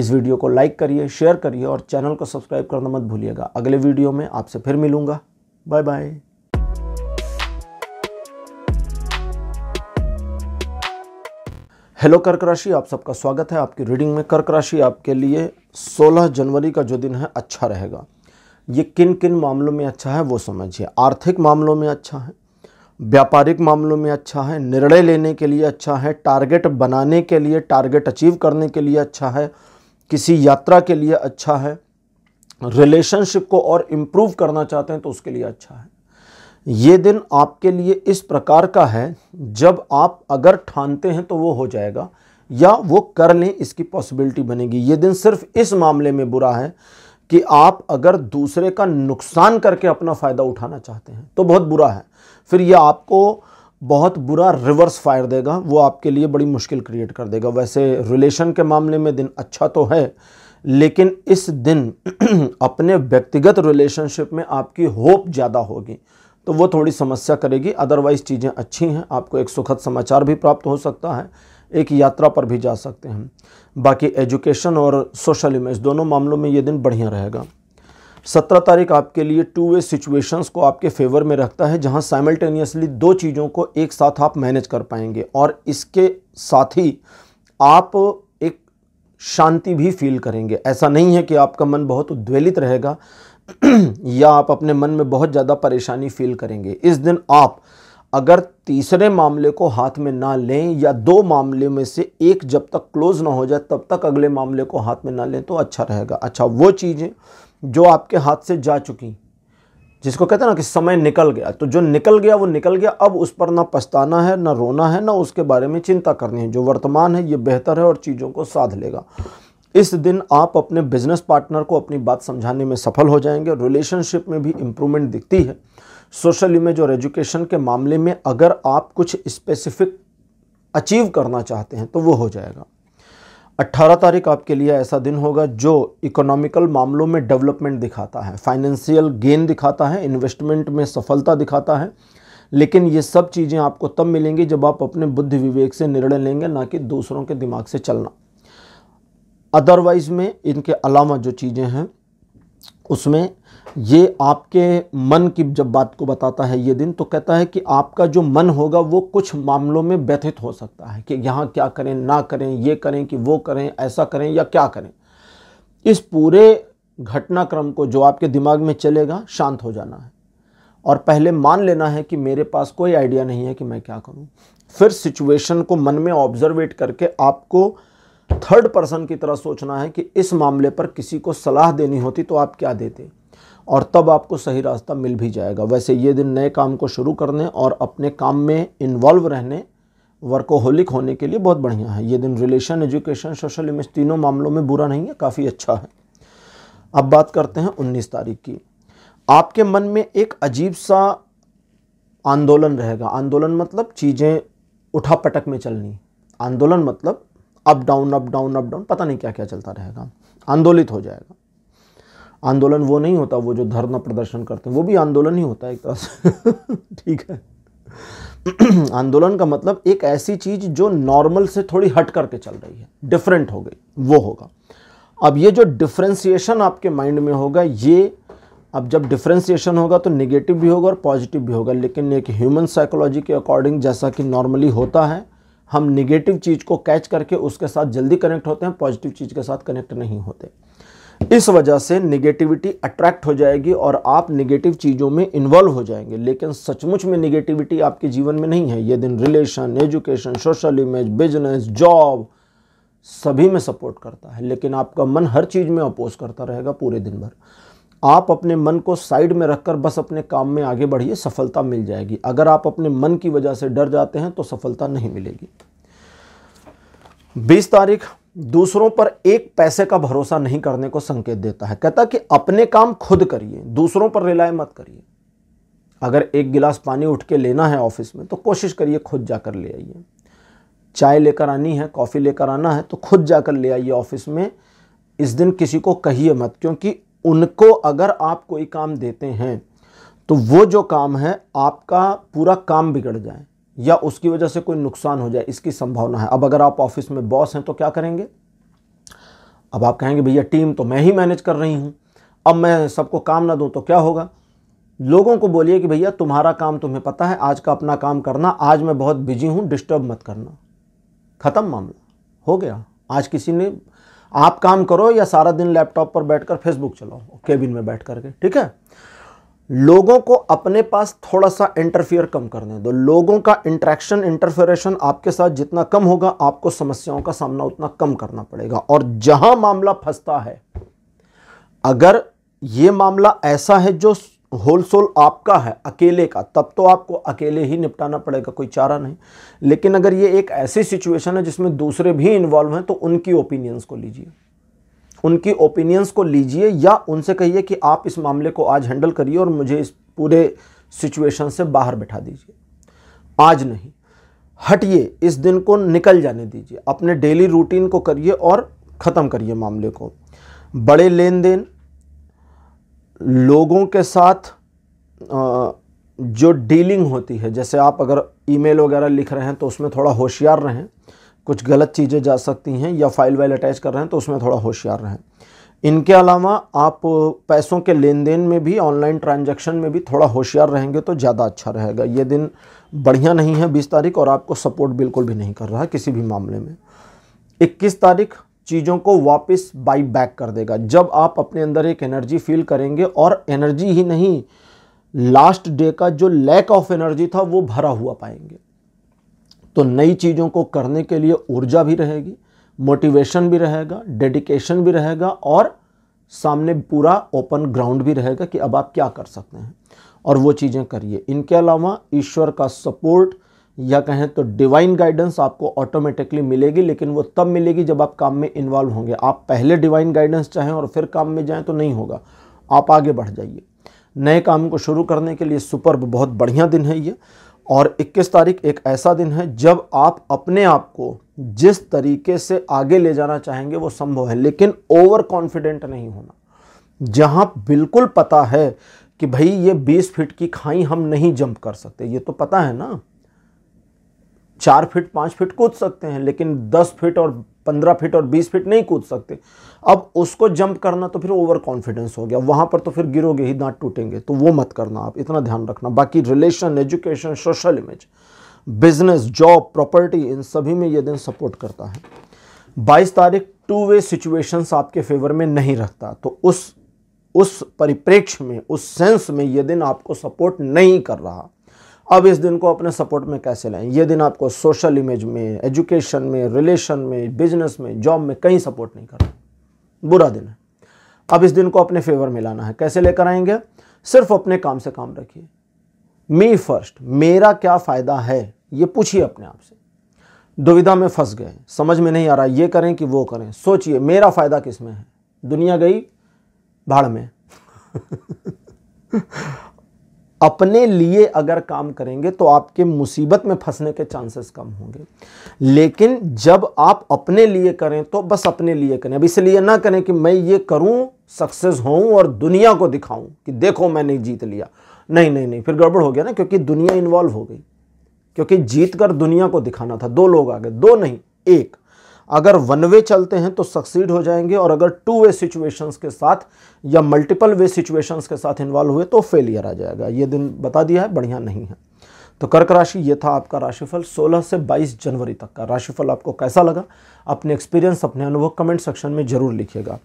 इस वीडियो को लाइक करिए शेयर करिए और चैनल को सब्सक्राइब करना मत भूलिएगा अगले वीडियो में आपसे फिर मिलूंगा बाय बाय हेलो कर्क राशि आप सबका स्वागत है आपकी रीडिंग में कर्क राशि आपके लिए 16 जनवरी का जो दिन है अच्छा रहेगा ये किन किन मामलों में अच्छा है वो समझिए आर्थिक मामलों में अच्छा है व्यापारिक मामलों में अच्छा है निर्णय लेने के लिए अच्छा है टारगेट बनाने के लिए टारगेट अचीव करने के लिए अच्छा है किसी यात्रा के लिए अच्छा है रिलेशनशिप को और इम्प्रूव करना चाहते हैं तो उसके लिए अच्छा है ये दिन आपके लिए इस प्रकार का है जब आप अगर ठानते हैं तो वो हो जाएगा या वो कर लें इसकी पॉसिबिलिटी बनेगी ये दिन सिर्फ इस मामले में बुरा है कि आप अगर दूसरे का नुकसान करके अपना फ़ायदा उठाना चाहते हैं तो बहुत बुरा है फिर ये आपको बहुत बुरा रिवर्स फायर देगा वो आपके लिए बड़ी मुश्किल क्रिएट कर देगा वैसे रिलेशन के मामले में दिन अच्छा तो है लेकिन इस दिन अपने व्यक्तिगत रिलेशनशिप में आपकी होप ज़्यादा होगी तो वो थोड़ी समस्या करेगी अदरवाइज़ चीज़ें अच्छी हैं आपको एक सुखद समाचार भी प्राप्त हो सकता है एक यात्रा पर भी जा सकते हैं बाकी एजुकेशन और सोशल इमेज दोनों मामलों में ये दिन बढ़िया रहेगा सत्रह तारीख आपके लिए टू वे सिचुएशंस को आपके फेवर में रखता है जहां साइमल्टेनियसली दो चीज़ों को एक साथ आप मैनेज कर पाएंगे और इसके साथ ही आप एक शांति भी फील करेंगे ऐसा नहीं है कि आपका मन बहुत उद्वेलित रहेगा या आप अपने मन में बहुत ज़्यादा परेशानी फील करेंगे इस दिन आप अगर तीसरे मामले को हाथ में ना लें या दो मामले में से एक जब तक क्लोज ना हो जाए तब तक अगले मामले को हाथ में ना लें तो अच्छा रहेगा अच्छा वो चीज़ें जो आपके हाथ से जा चुकी जिसको कहते हैं ना कि समय निकल गया तो जो निकल गया वो निकल गया अब उस पर ना पछताना है ना रोना है ना उसके बारे में चिंता करनी है जो वर्तमान है ये बेहतर है और चीज़ों को साध लेगा इस दिन आप अपने बिजनेस पार्टनर को अपनी बात समझाने में सफल हो जाएंगे रिलेशनशिप में भी इम्प्रूवमेंट दिखती है सोशल इमेज और एजुकेशन के मामले में अगर आप कुछ स्पेसिफिक अचीव करना चाहते हैं तो वो हो जाएगा 18 तारीख आपके लिए ऐसा दिन होगा जो इकोनॉमिकल मामलों में डेवलपमेंट दिखाता है फाइनेंशियल गेन दिखाता है इन्वेस्टमेंट में सफलता दिखाता है लेकिन ये सब चीज़ें आपको तब मिलेंगी जब आप अपने बुद्धि विवेक से निर्णय लेंगे ना कि दूसरों के दिमाग से चलना अदरवाइज़ में इनके अलावा जो चीज़ें हैं उसमें ये आपके मन की जब बात को बताता है ये दिन तो कहता है कि आपका जो मन होगा वो कुछ मामलों में व्यथित हो सकता है कि यहाँ क्या करें ना करें ये करें कि वो करें ऐसा करें या क्या करें इस पूरे घटनाक्रम को जो आपके दिमाग में चलेगा शांत हो जाना है और पहले मान लेना है कि मेरे पास कोई आइडिया नहीं है कि मैं क्या करूं फिर सिचुएशन को मन में ऑब्जर्वेट करके आपको थर्ड पर्सन की तरह सोचना है कि इस मामले पर किसी को सलाह देनी होती तो आप क्या देते और तब आपको सही रास्ता मिल भी जाएगा वैसे ये दिन नए काम को शुरू करने और अपने काम में इन्वॉल्व रहने वर्कोहोलिक होने के लिए बहुत बढ़िया है ये दिन रिलेशन एजुकेशन सोशल इमेज तीनों मामलों में बुरा नहीं है काफ़ी अच्छा है अब बात करते हैं उन्नीस तारीख की आपके मन में एक अजीब सा आंदोलन रहेगा आंदोलन मतलब चीज़ें उठा पटक में चलनी आंदोलन मतलब up down up down up down पता नहीं क्या क्या चलता रहेगा आंदोलित हो जाएगा आंदोलन वो नहीं होता वो जो धरना प्रदर्शन करते हैं वो भी आंदोलन ही होता है एक तरह से ठीक है आंदोलन का मतलब एक ऐसी चीज जो नॉर्मल से थोड़ी हट करके चल रही है डिफरेंट हो गई वो होगा अब ये जो डिफ्रेंसिएशन आपके माइंड में होगा ये अब जब डिफ्रेंसिएशन होगा तो निगेटिव भी होगा और पॉजिटिव भी होगा लेकिन एक ह्यूमन साइकोलॉजी के अकॉर्डिंग जैसा कि नॉर्मली होता है हम निगेटिव चीज़ को कैच करके उसके साथ जल्दी कनेक्ट होते हैं पॉजिटिव चीज़ के साथ कनेक्ट नहीं होते इस वजह से निगेटिविटी अट्रैक्ट हो जाएगी और आप निगेटिव चीज़ों में इन्वॉल्व हो जाएंगे लेकिन सचमुच में निगेटिविटी आपके जीवन में नहीं है ये दिन relation education social image business job सभी में सपोर्ट करता है लेकिन आपका मन हर चीज़ में अपोज करता रहेगा पूरे दिन भर आप अपने मन को साइड में रखकर बस अपने काम में आगे बढ़िए सफलता मिल जाएगी अगर आप अपने मन की वजह से डर जाते हैं तो सफलता नहीं मिलेगी बीस तारीख दूसरों पर एक पैसे का भरोसा नहीं करने को संकेत देता है कहता कि अपने काम खुद करिए दूसरों पर रिलाय मत करिए अगर एक गिलास पानी उठ के लेना है ऑफिस में तो कोशिश करिए खुद जाकर ले आइए चाय लेकर आनी है कॉफ़ी लेकर आना है तो खुद जाकर ले आइए ऑफिस में इस दिन किसी को कहिए मत क्योंकि उनको अगर आप कोई काम देते हैं तो वो जो काम है आपका पूरा काम बिगड़ जाए या उसकी वजह से कोई नुकसान हो जाए इसकी संभावना है अब अगर आप ऑफिस में बॉस हैं तो क्या करेंगे अब आप कहेंगे भैया टीम तो मैं ही मैनेज कर रही हूँ अब मैं सबको काम ना दूँ तो क्या होगा लोगों को बोलिए कि भैया तुम्हारा काम तुम्हें पता है आज का अपना काम करना आज मैं बहुत बिजी हूँ डिस्टर्ब मत करना ख़त्म मामला हो गया आज किसी ने आप काम करो या सारा दिन लैपटॉप पर बैठकर फेसबुक चलाओ केबिन में बैठ करके ठीक है लोगों को अपने पास थोड़ा सा इंटरफियर कम करने दो तो लोगों का इंट्रैक्शन इंटरफेरेशन आपके साथ जितना कम होगा आपको समस्याओं का सामना उतना कम करना पड़ेगा और जहां मामला फंसता है अगर ये मामला ऐसा है जो होल सोल आपका है अकेले का तब तो आपको अकेले ही निपटाना पड़ेगा कोई चारा नहीं लेकिन अगर ये एक ऐसी सिचुएशन है जिसमें दूसरे भी इन्वॉल्व हैं तो उनकी ओपिनियंस को लीजिए उनकी ओपिनियंस को लीजिए या उनसे कहिए कि आप इस मामले को आज हैंडल करिए और मुझे इस पूरे सिचुएशन से बाहर बैठा दीजिए आज नहीं हटिए इस दिन को निकल जाने दीजिए अपने डेली रूटीन को करिए और ख़त्म करिए मामले को बड़े लेन देन लोगों के साथ जो डीलिंग होती है जैसे आप अगर ईमेल वगैरह लिख रहे हैं तो उसमें थोड़ा होशियार रहें कुछ गलत चीज़ें जा सकती हैं या फाइल वाइल अटैच कर रहे हैं तो उसमें थोड़ा होशियार रहें इनके अलावा आप पैसों के लेन देन में भी ऑनलाइन ट्रांजैक्शन में भी थोड़ा होशियार रहेंगे तो ज़्यादा अच्छा रहेगा ये दिन बढ़िया नहीं है बीस तारीख और आपको सपोर्ट बिल्कुल भी नहीं कर रहा किसी भी मामले में इक्कीस तारीख चीज़ों को वापस बाई बैक कर देगा जब आप अपने अंदर एक एनर्जी फील करेंगे और एनर्जी ही नहीं लास्ट डे का जो लैक ऑफ एनर्जी था वो भरा हुआ पाएंगे तो नई चीज़ों को करने के लिए ऊर्जा भी रहेगी मोटिवेशन भी रहेगा डेडिकेशन भी रहेगा और सामने पूरा ओपन ग्राउंड भी रहेगा कि अब आप क्या कर सकते हैं और वो चीज़ें करिए इनके अलावा ईश्वर का सपोर्ट या कहें तो डिवाइन गाइडेंस आपको ऑटोमेटिकली मिलेगी लेकिन वो तब मिलेगी जब आप काम में इन्वॉल्व होंगे आप पहले डिवाइन गाइडेंस चाहें और फिर काम में जाएं तो नहीं होगा आप आगे बढ़ जाइए नए काम को शुरू करने के लिए सुपर्ब बहुत बढ़िया दिन है ये और 21 तारीख एक ऐसा दिन है जब आप अपने आप को जिस तरीके से आगे ले जाना चाहेंगे वो संभव है लेकिन ओवर कॉन्फिडेंट नहीं होना जहां बिल्कुल पता है कि भाई ये 20 फीट की खाई हम नहीं जंप कर सकते ये तो पता है ना चार फीट पाँच फीट कूद सकते हैं लेकिन दस फीट और पंद्रह फीट और बीस फीट नहीं कूद सकते अब उसको जंप करना तो फिर ओवर कॉन्फिडेंस हो गया वहाँ पर तो फिर गिरोगे ही दांत टूटेंगे तो वो मत करना आप इतना ध्यान रखना बाकी relation education social image business job property इन सभी में ये दिन सपोर्ट करता है बाईस तारीख टू वे सिचुएशंस आपके फेवर में नहीं रखता तो उस उस परिप्रेक्ष्य में उस सेंस में ये दिन आपको सपोर्ट नहीं कर रहा अब इस दिन को अपने सपोर्ट में कैसे लाएं ये दिन आपको सोशल इमेज में एजुकेशन में रिलेशन में बिजनेस में जॉब में कहीं सपोर्ट नहीं करना बुरा दिन है अब इस दिन को अपने फेवर में लाना है कैसे लेकर आएंगे सिर्फ अपने काम से काम रखिए मी फर्स्ट मेरा क्या फ़ायदा है ये पूछिए अपने आप से दुविधा में फंस गए समझ में नहीं आ रहा ये करें कि वो करें सोचिए मेरा फ़ायदा किस में है दुनिया गई भाड़ में अपने लिए अगर काम करेंगे तो आपके मुसीबत में फंसने के चांसेस कम होंगे लेकिन जब आप अपने लिए करें तो बस अपने लिए करें अब इसलिए ना करें कि मैं ये करूं सक्सेस होऊं और दुनिया को दिखाऊं कि देखो मैंने जीत लिया नहीं नहीं नहीं फिर गड़बड़ हो गया ना क्योंकि दुनिया इन्वॉल्व हो गई क्योंकि जीत कर दुनिया को दिखाना था दो लोग आ गए दो नहीं एक अगर वन वे चलते हैं तो सक्सीड हो जाएंगे और अगर टू वे सिचुएशंस के साथ या मल्टीपल वे सिचुएशंस के साथ इन्वॉल्व हुए तो फेलियर आ जाएगा ये दिन बता दिया है बढ़िया नहीं है तो कर्क राशि ये था आपका राशिफल 16 से 22 जनवरी तक का राशिफल आपको कैसा लगा अपने एक्सपीरियंस अपने अनुभव कमेंट सेक्शन में ज़रूर लिखिएगा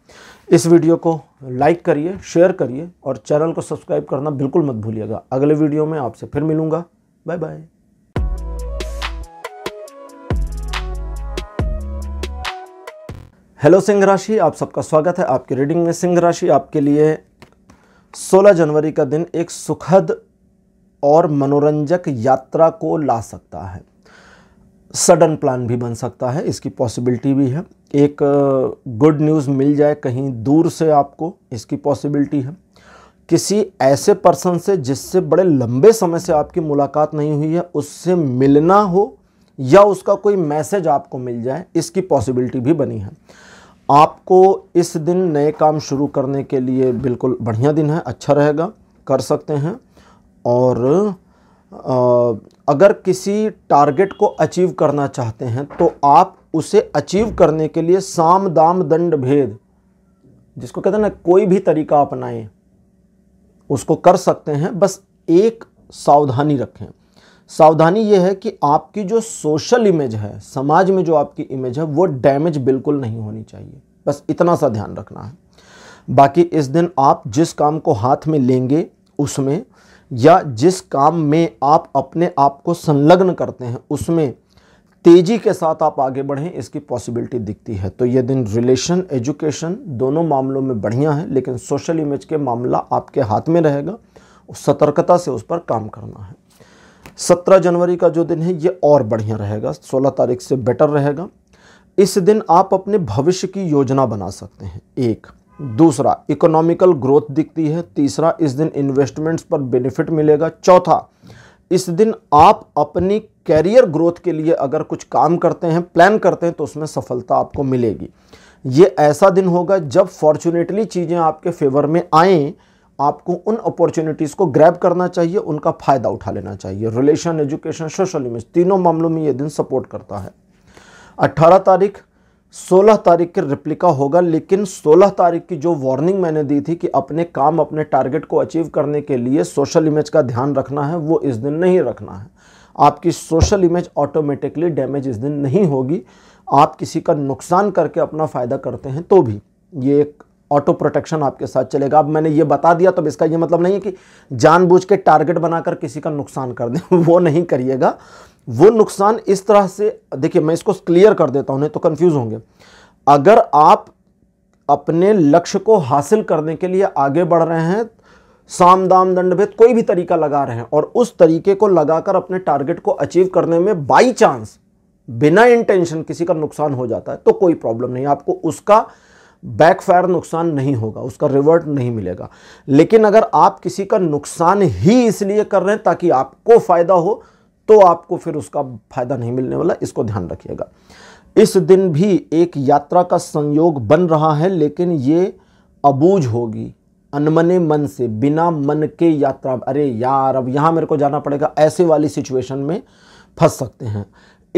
इस वीडियो को लाइक करिए शेयर करिए और चैनल को सब्सक्राइब करना बिल्कुल मत भूलिएगा अगले वीडियो में आपसे फिर मिलूँगा बाय बाय हेलो सिंह राशि आप सबका स्वागत है आपकी रीडिंग में सिंह राशि आपके लिए 16 जनवरी का दिन एक सुखद और मनोरंजक यात्रा को ला सकता है सडन प्लान भी बन सकता है इसकी पॉसिबिलिटी भी है एक गुड न्यूज़ मिल जाए कहीं दूर से आपको इसकी पॉसिबिलिटी है किसी ऐसे पर्सन से जिससे बड़े लंबे समय से आपकी मुलाकात नहीं हुई है उससे मिलना हो या उसका कोई मैसेज आपको मिल जाए इसकी पॉसिबिलिटी भी बनी है आपको इस दिन नए काम शुरू करने के लिए बिल्कुल बढ़िया दिन है अच्छा रहेगा कर सकते हैं और अगर किसी टारगेट को अचीव करना चाहते हैं तो आप उसे अचीव करने के लिए साम दाम दंड भेद जिसको कहते हैं ना कोई भी तरीका अपनाएं उसको कर सकते हैं बस एक सावधानी रखें सावधानी ये है कि आपकी जो सोशल इमेज है समाज में जो आपकी इमेज है वो डैमेज बिल्कुल नहीं होनी चाहिए बस इतना सा ध्यान रखना है बाकी इस दिन आप जिस काम को हाथ में लेंगे उसमें या जिस काम में आप अपने आप को संलग्न करते हैं उसमें तेज़ी के साथ आप आगे बढ़ें इसकी पॉसिबिलिटी दिखती है तो ये दिन रिलेशन एजुकेशन दोनों मामलों में बढ़िया है लेकिन सोशल इमेज के मामला आपके हाथ में रहेगा सतर्कता से उस पर काम करना है सत्रह जनवरी का जो दिन है ये और बढ़िया रहेगा सोलह तारीख से बेटर रहेगा इस दिन आप अपने भविष्य की योजना बना सकते हैं एक दूसरा इकोनॉमिकल ग्रोथ दिखती है तीसरा इस दिन इन्वेस्टमेंट्स पर बेनिफिट मिलेगा चौथा इस दिन आप अपनी कैरियर ग्रोथ के लिए अगर कुछ काम करते हैं प्लान करते हैं तो उसमें सफलता आपको मिलेगी ये ऐसा दिन होगा जब फॉर्चुनेटली चीज़ें आपके फेवर में आएँ आपको उन अपॉर्चुनिटीज़ को ग्रैब करना चाहिए उनका फ़ायदा उठा लेना चाहिए रिलेशन एजुकेशन सोशल इमेज तीनों मामलों में ये दिन सपोर्ट करता है 18 तारीख 16 तारीख के रिप्लिका होगा लेकिन 16 तारीख की जो वार्निंग मैंने दी थी कि अपने काम अपने टारगेट को अचीव करने के लिए सोशल इमेज का ध्यान रखना है वो इस दिन नहीं रखना है आपकी सोशल इमेज ऑटोमेटिकली डैमेज इस दिन नहीं होगी आप किसी का नुकसान करके अपना फ़ायदा करते हैं तो भी ये एक ऑटो प्रोटेक्शन आपके साथ चलेगा अब मैंने ये बता दिया तो इसका ये मतलब नहीं है कि जानबूझ के टारगेट बनाकर किसी का नुकसान कर दें वो नहीं करिएगा वो नुकसान इस तरह से देखिए मैं इसको क्लियर कर देता हूँ नहीं तो कन्फ्यूज़ होंगे अगर आप अपने लक्ष्य को हासिल करने के लिए आगे बढ़ रहे हैं साम दाम दंड भेद कोई भी तरीका लगा रहे हैं और उस तरीके को लगाकर अपने टारगेट को अचीव करने में बाई चांस बिना इंटेंशन किसी का नुकसान हो जाता है तो कोई प्रॉब्लम नहीं आपको उसका बैकफायर नुकसान नहीं होगा उसका रिवर्ट नहीं मिलेगा लेकिन अगर आप किसी का नुकसान ही इसलिए कर रहे हैं ताकि आपको फ़ायदा हो तो आपको फिर उसका फ़ायदा नहीं मिलने वाला इसको ध्यान रखिएगा इस दिन भी एक यात्रा का संयोग बन रहा है लेकिन ये अबूझ होगी अनमने मन से बिना मन के यात्रा अरे यार अब यहाँ मेरे को जाना पड़ेगा ऐसे वाली सिचुएशन में फंस सकते हैं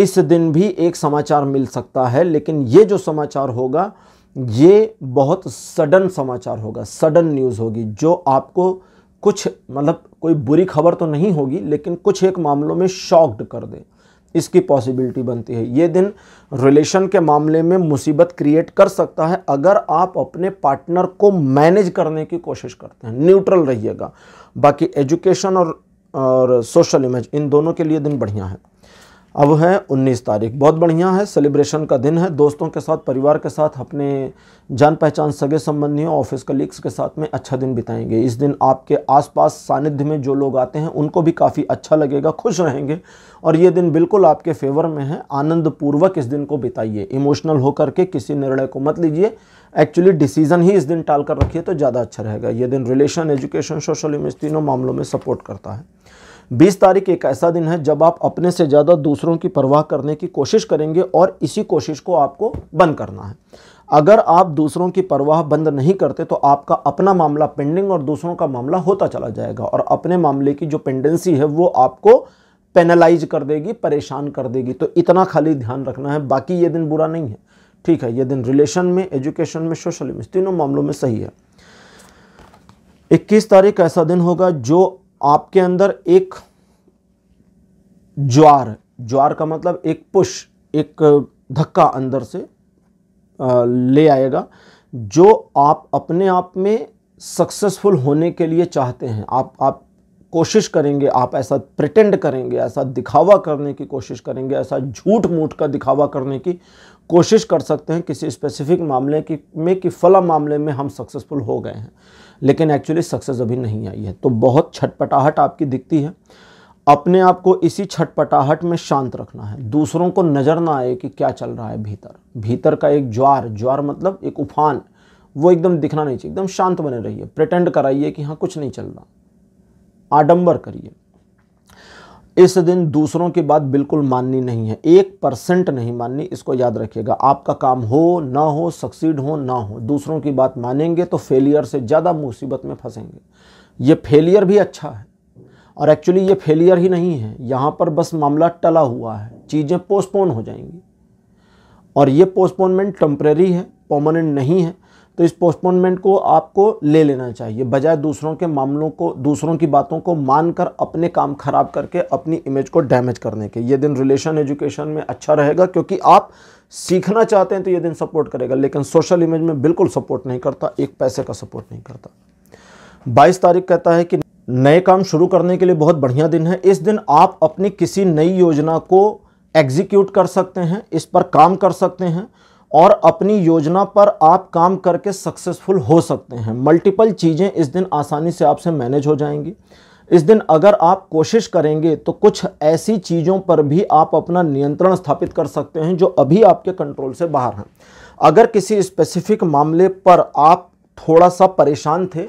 इस दिन भी एक समाचार मिल सकता है लेकिन ये जो समाचार होगा ये बहुत सडन समाचार होगा सडन न्यूज़ होगी जो आपको कुछ मतलब कोई बुरी खबर तो नहीं होगी लेकिन कुछ एक मामलों में शॉक्ड कर दे इसकी पॉसिबिलिटी बनती है ये दिन रिलेशन के मामले में मुसीबत क्रिएट कर सकता है अगर आप अपने पार्टनर को मैनेज करने की कोशिश करते हैं न्यूट्रल रहिएगा बाकी एजुकेशन और और सोशल इमेज इन दोनों के लिए दिन बढ़िया है अब है 19 तारीख बहुत बढ़िया है सेलिब्रेशन का दिन है दोस्तों के साथ परिवार के साथ अपने जान पहचान सगे संबंधियों ऑफिस कलीग्स के साथ में अच्छा दिन बिताएंगे इस दिन आपके आसपास सानिध्य में जो लोग आते हैं उनको भी काफ़ी अच्छा लगेगा खुश रहेंगे और ये दिन बिल्कुल आपके फेवर में है आनंद पूर्वक इस दिन को बिताइए इमोशनल होकर के किसी निर्णय को मत लीजिए एक्चुअली डिसीजन ही इस दिन टाल कर रखिए तो ज़्यादा अच्छा रहेगा ये दिन रिलेशन एजुकेशन सोशल इमेज तीनों मामलों में सपोर्ट करता है बीस तारीख एक ऐसा दिन है जब आप अपने से ज़्यादा दूसरों की परवाह करने की कोशिश करेंगे और इसी कोशिश को आपको बंद करना है अगर आप दूसरों की परवाह बंद नहीं करते तो आपका अपना मामला पेंडिंग और दूसरों का मामला होता चला जाएगा और अपने मामले की जो पेंडेंसी है वो आपको पेनलाइज कर देगी परेशान कर देगी तो इतना खाली ध्यान रखना है बाकी ये दिन बुरा नहीं है ठीक है ये दिन रिलेशन में एजुकेशन में सोशल में तीनों मामलों में सही है 21 तारीख ऐसा दिन होगा जो आपके अंदर एक ज्वार ज्वार का मतलब एक पुश एक धक्का अंदर से ले आएगा जो आप अपने आप में सक्सेसफुल होने के लिए चाहते हैं आप आप कोशिश करेंगे आप ऐसा प्रिटेंड करेंगे ऐसा दिखावा करने की कोशिश करेंगे ऐसा झूठ मूठ का दिखावा करने की कोशिश कर सकते हैं किसी स्पेसिफिक मामले की में कि फ़ला मामले में हम सक्सेसफुल हो गए हैं लेकिन एक्चुअली सक्सेस अभी नहीं आई है तो बहुत छटपटाहट आपकी दिखती है अपने आप को इसी छटपटाहट में शांत रखना है दूसरों को नज़र ना आए कि क्या चल रहा है भीतर भीतर का एक ज्वार ज्वार मतलब एक उफान वो एकदम दिखना नहीं चाहिए एकदम शांत बने रहिए प्रटेंड कराइए कि हाँ कुछ नहीं चल रहा आडंबर करिए इस दिन दूसरों की बात बिल्कुल माननी नहीं है एक परसेंट नहीं माननी इसको याद रखिएगा आपका काम हो ना हो सक्सीड हो ना हो दूसरों की बात मानेंगे तो फेलियर से ज़्यादा मुसीबत में फंसेंगे ये फेलियर भी अच्छा है और एक्चुअली ये फेलियर ही नहीं है यहाँ पर बस मामला टला हुआ है चीज़ें पोस्टपोन हो जाएंगी और ये पोस्टपोनमेंट टम्प्रेरी है पर्मानेंट नहीं है तो इस पोस्टपोनमेंट को आपको ले लेना चाहिए बजाय दूसरों के मामलों को दूसरों की बातों को मानकर अपने काम खराब करके अपनी इमेज को डैमेज करने के ये दिन रिलेशन एजुकेशन में अच्छा रहेगा क्योंकि आप सीखना चाहते हैं तो ये दिन सपोर्ट करेगा लेकिन सोशल इमेज में बिल्कुल सपोर्ट नहीं करता एक पैसे का सपोर्ट नहीं करता बाईस तारीख कहता है कि नए काम शुरू करने के लिए बहुत बढ़िया दिन है इस दिन आप अपनी किसी नई योजना को एग्जीक्यूट कर सकते हैं इस पर काम कर सकते हैं और अपनी योजना पर आप काम करके सक्सेसफुल हो सकते हैं मल्टीपल चीज़ें इस दिन आसानी से आपसे मैनेज हो जाएंगी इस दिन अगर आप कोशिश करेंगे तो कुछ ऐसी चीज़ों पर भी आप अपना नियंत्रण स्थापित कर सकते हैं जो अभी आपके कंट्रोल से बाहर हैं अगर किसी स्पेसिफिक मामले पर आप थोड़ा सा परेशान थे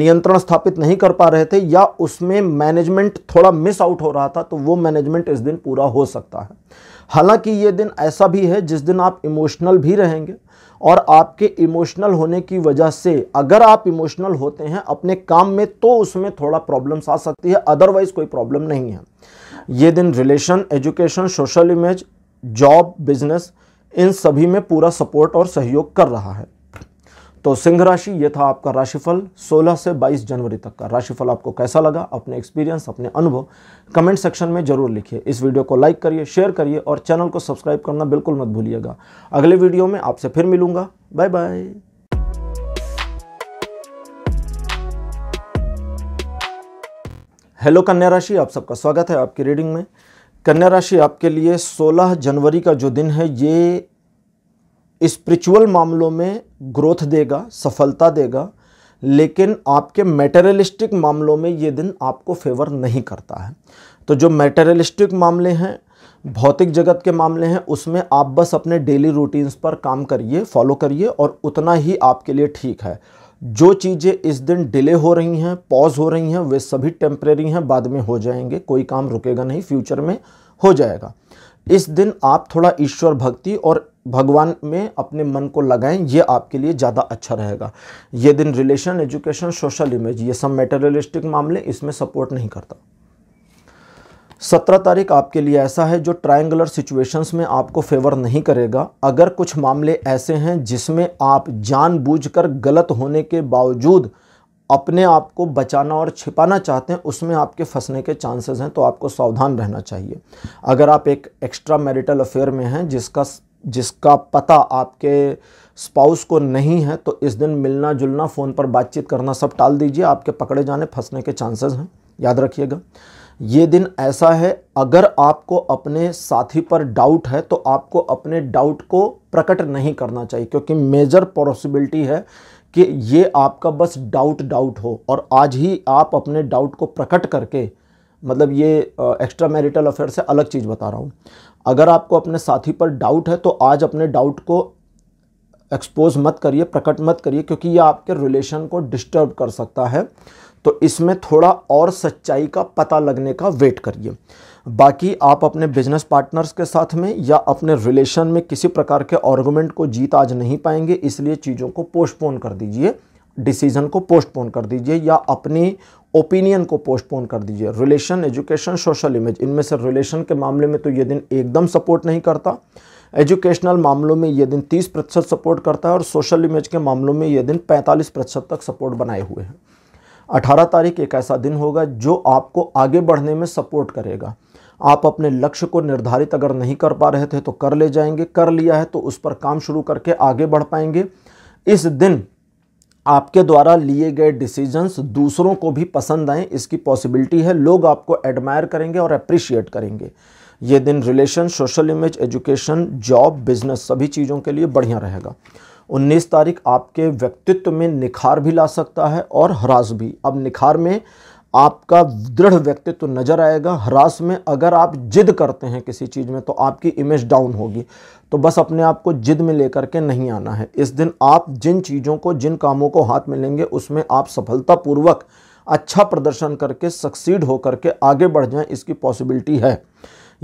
नियंत्रण स्थापित नहीं कर पा रहे थे या उसमें मैनेजमेंट थोड़ा मिस आउट हो रहा था तो वो मैनेजमेंट इस दिन पूरा हो सकता है हालांकि ये दिन ऐसा भी है जिस दिन आप इमोशनल भी रहेंगे और आपके इमोशनल होने की वजह से अगर आप इमोशनल होते हैं अपने काम में तो उसमें थोड़ा प्रॉब्लम्स आ सकती है अदरवाइज़ कोई प्रॉब्लम नहीं है ये दिन relation education social image job business इन सभी में पूरा सपोर्ट और सहयोग कर रहा है तो सिंह राशि ये था आपका राशिफल 16 से 22 जनवरी तक का राशिफल आपको कैसा लगा अपने एक्सपीरियंस अपने अनुभव कमेंट सेक्शन में जरूर लिखिए इस वीडियो को लाइक करिए शेयर करिए और चैनल को सब्सक्राइब करना बिल्कुल मत भूलिएगा अगले वीडियो में आपसे फिर मिलूंगा बाय बाय हेलो कन्या राशि आप सबका स्वागत है आपकी रीडिंग में कन्या राशि आपके लिए 16 जनवरी का जो दिन है ये स्पिरिचुअल मामलों में ग्रोथ देगा सफलता देगा लेकिन आपके मेटेरियलिस्टिक मामलों में ये दिन आपको फेवर नहीं करता है तो जो मेटेरियलिस्टिक मामले हैं भौतिक जगत के मामले हैं उसमें आप बस अपने डेली रूटीन्स पर काम करिए फॉलो करिए और उतना ही आपके लिए ठीक है जो चीज़ें इस दिन डिले हो रही हैं पॉज हो रही हैं वे सभी टेम्प्रेरी हैं बाद में हो जाएंगे कोई काम रुकेगा नहीं फ्यूचर में हो जाएगा इस दिन आप थोड़ा ईश्वर भक्ति और भगवान में अपने मन को लगाएं ये आपके लिए ज़्यादा अच्छा रहेगा ये दिन रिलेशन एजुकेशन सोशल इमेज ये सब मेटेरियलिस्टिक मामले इसमें सपोर्ट नहीं करता सत्रह तारीख आपके लिए ऐसा है जो ट्रायंगुलर सिचुएशंस में आपको फेवर नहीं करेगा अगर कुछ मामले ऐसे हैं जिसमें आप जानबूझकर गलत होने के बावजूद अपने आप को बचाना और छिपाना चाहते हैं उसमें आपके फंसने के चांसेस हैं तो आपको सावधान रहना चाहिए अगर आप एक एक्स्ट्रा मैरिटल अफेयर में हैं जिसका जिसका पता आपके स्पाउस को नहीं है तो इस दिन मिलना जुलना फ़ोन पर बातचीत करना सब टाल दीजिए आपके पकड़े जाने फंसने के चांसेस हैं याद रखिएगा ये दिन ऐसा है अगर आपको अपने साथी पर डाउट है तो आपको अपने डाउट को प्रकट नहीं करना चाहिए क्योंकि मेजर पॉसिबिलिटी है कि ये आपका बस डाउट डाउट हो और आज ही आप अपने डाउट को प्रकट करके मतलब ये एक्स्ट्रा मैरिटल अफेयर से अलग चीज़ बता रहा हूँ अगर आपको अपने साथी पर डाउट है तो आज अपने डाउट को एक्सपोज मत करिए प्रकट मत करिए क्योंकि ये आपके रिलेशन को डिस्टर्ब कर सकता है तो इसमें थोड़ा और सच्चाई का पता लगने का वेट करिए बाकी आप अपने बिजनेस पार्टनर्स के साथ में या अपने रिलेशन में किसी प्रकार के आर्गूमेंट को जीत आज नहीं पाएंगे इसलिए चीज़ों को पोस्टपोन कर दीजिए डिसीज़न को पोस्टपोन कर दीजिए या अपनी ओपिनियन को पोस्टपोन कर दीजिए रिलेशन एजुकेशन सोशल इमेज इनमें से रिलेशन के मामले में तो ये दिन एकदम सपोर्ट नहीं करता एजुकेशनल मामलों में ये दिन 30 प्रतिशत सपोर्ट करता है और सोशल इमेज के मामलों में ये दिन 45 प्रतिशत तक सपोर्ट बनाए हुए हैं 18 तारीख एक ऐसा दिन होगा जो आपको आगे बढ़ने में सपोर्ट करेगा आप अपने लक्ष्य को निर्धारित अगर नहीं कर पा रहे थे तो कर ले जाएंगे कर लिया है तो उस पर काम शुरू करके आगे बढ़ पाएंगे इस दिन आपके द्वारा लिए गए डिसीजंस दूसरों को भी पसंद आएँ इसकी पॉसिबिलिटी है लोग आपको एडमायर करेंगे और अप्रिशिएट करेंगे ये दिन relation social image education job business सभी चीज़ों के लिए बढ़िया रहेगा 19 तारीख आपके व्यक्तित्व में निखार भी ला सकता है और ह्रास भी अब निखार में आपका दृढ़ व्यक्तित्व नजर आएगा ह्रास में अगर आप जिद करते हैं किसी चीज़ में तो आपकी इमेज डाउन होगी तो बस अपने आप को जिद में लेकर के नहीं आना है इस दिन आप जिन चीज़ों को जिन कामों को हाथ में लेंगे उसमें आप सफलतापूर्वक अच्छा प्रदर्शन करके सक्सीड होकर के आगे बढ़ जाएं इसकी पॉसिबिलिटी है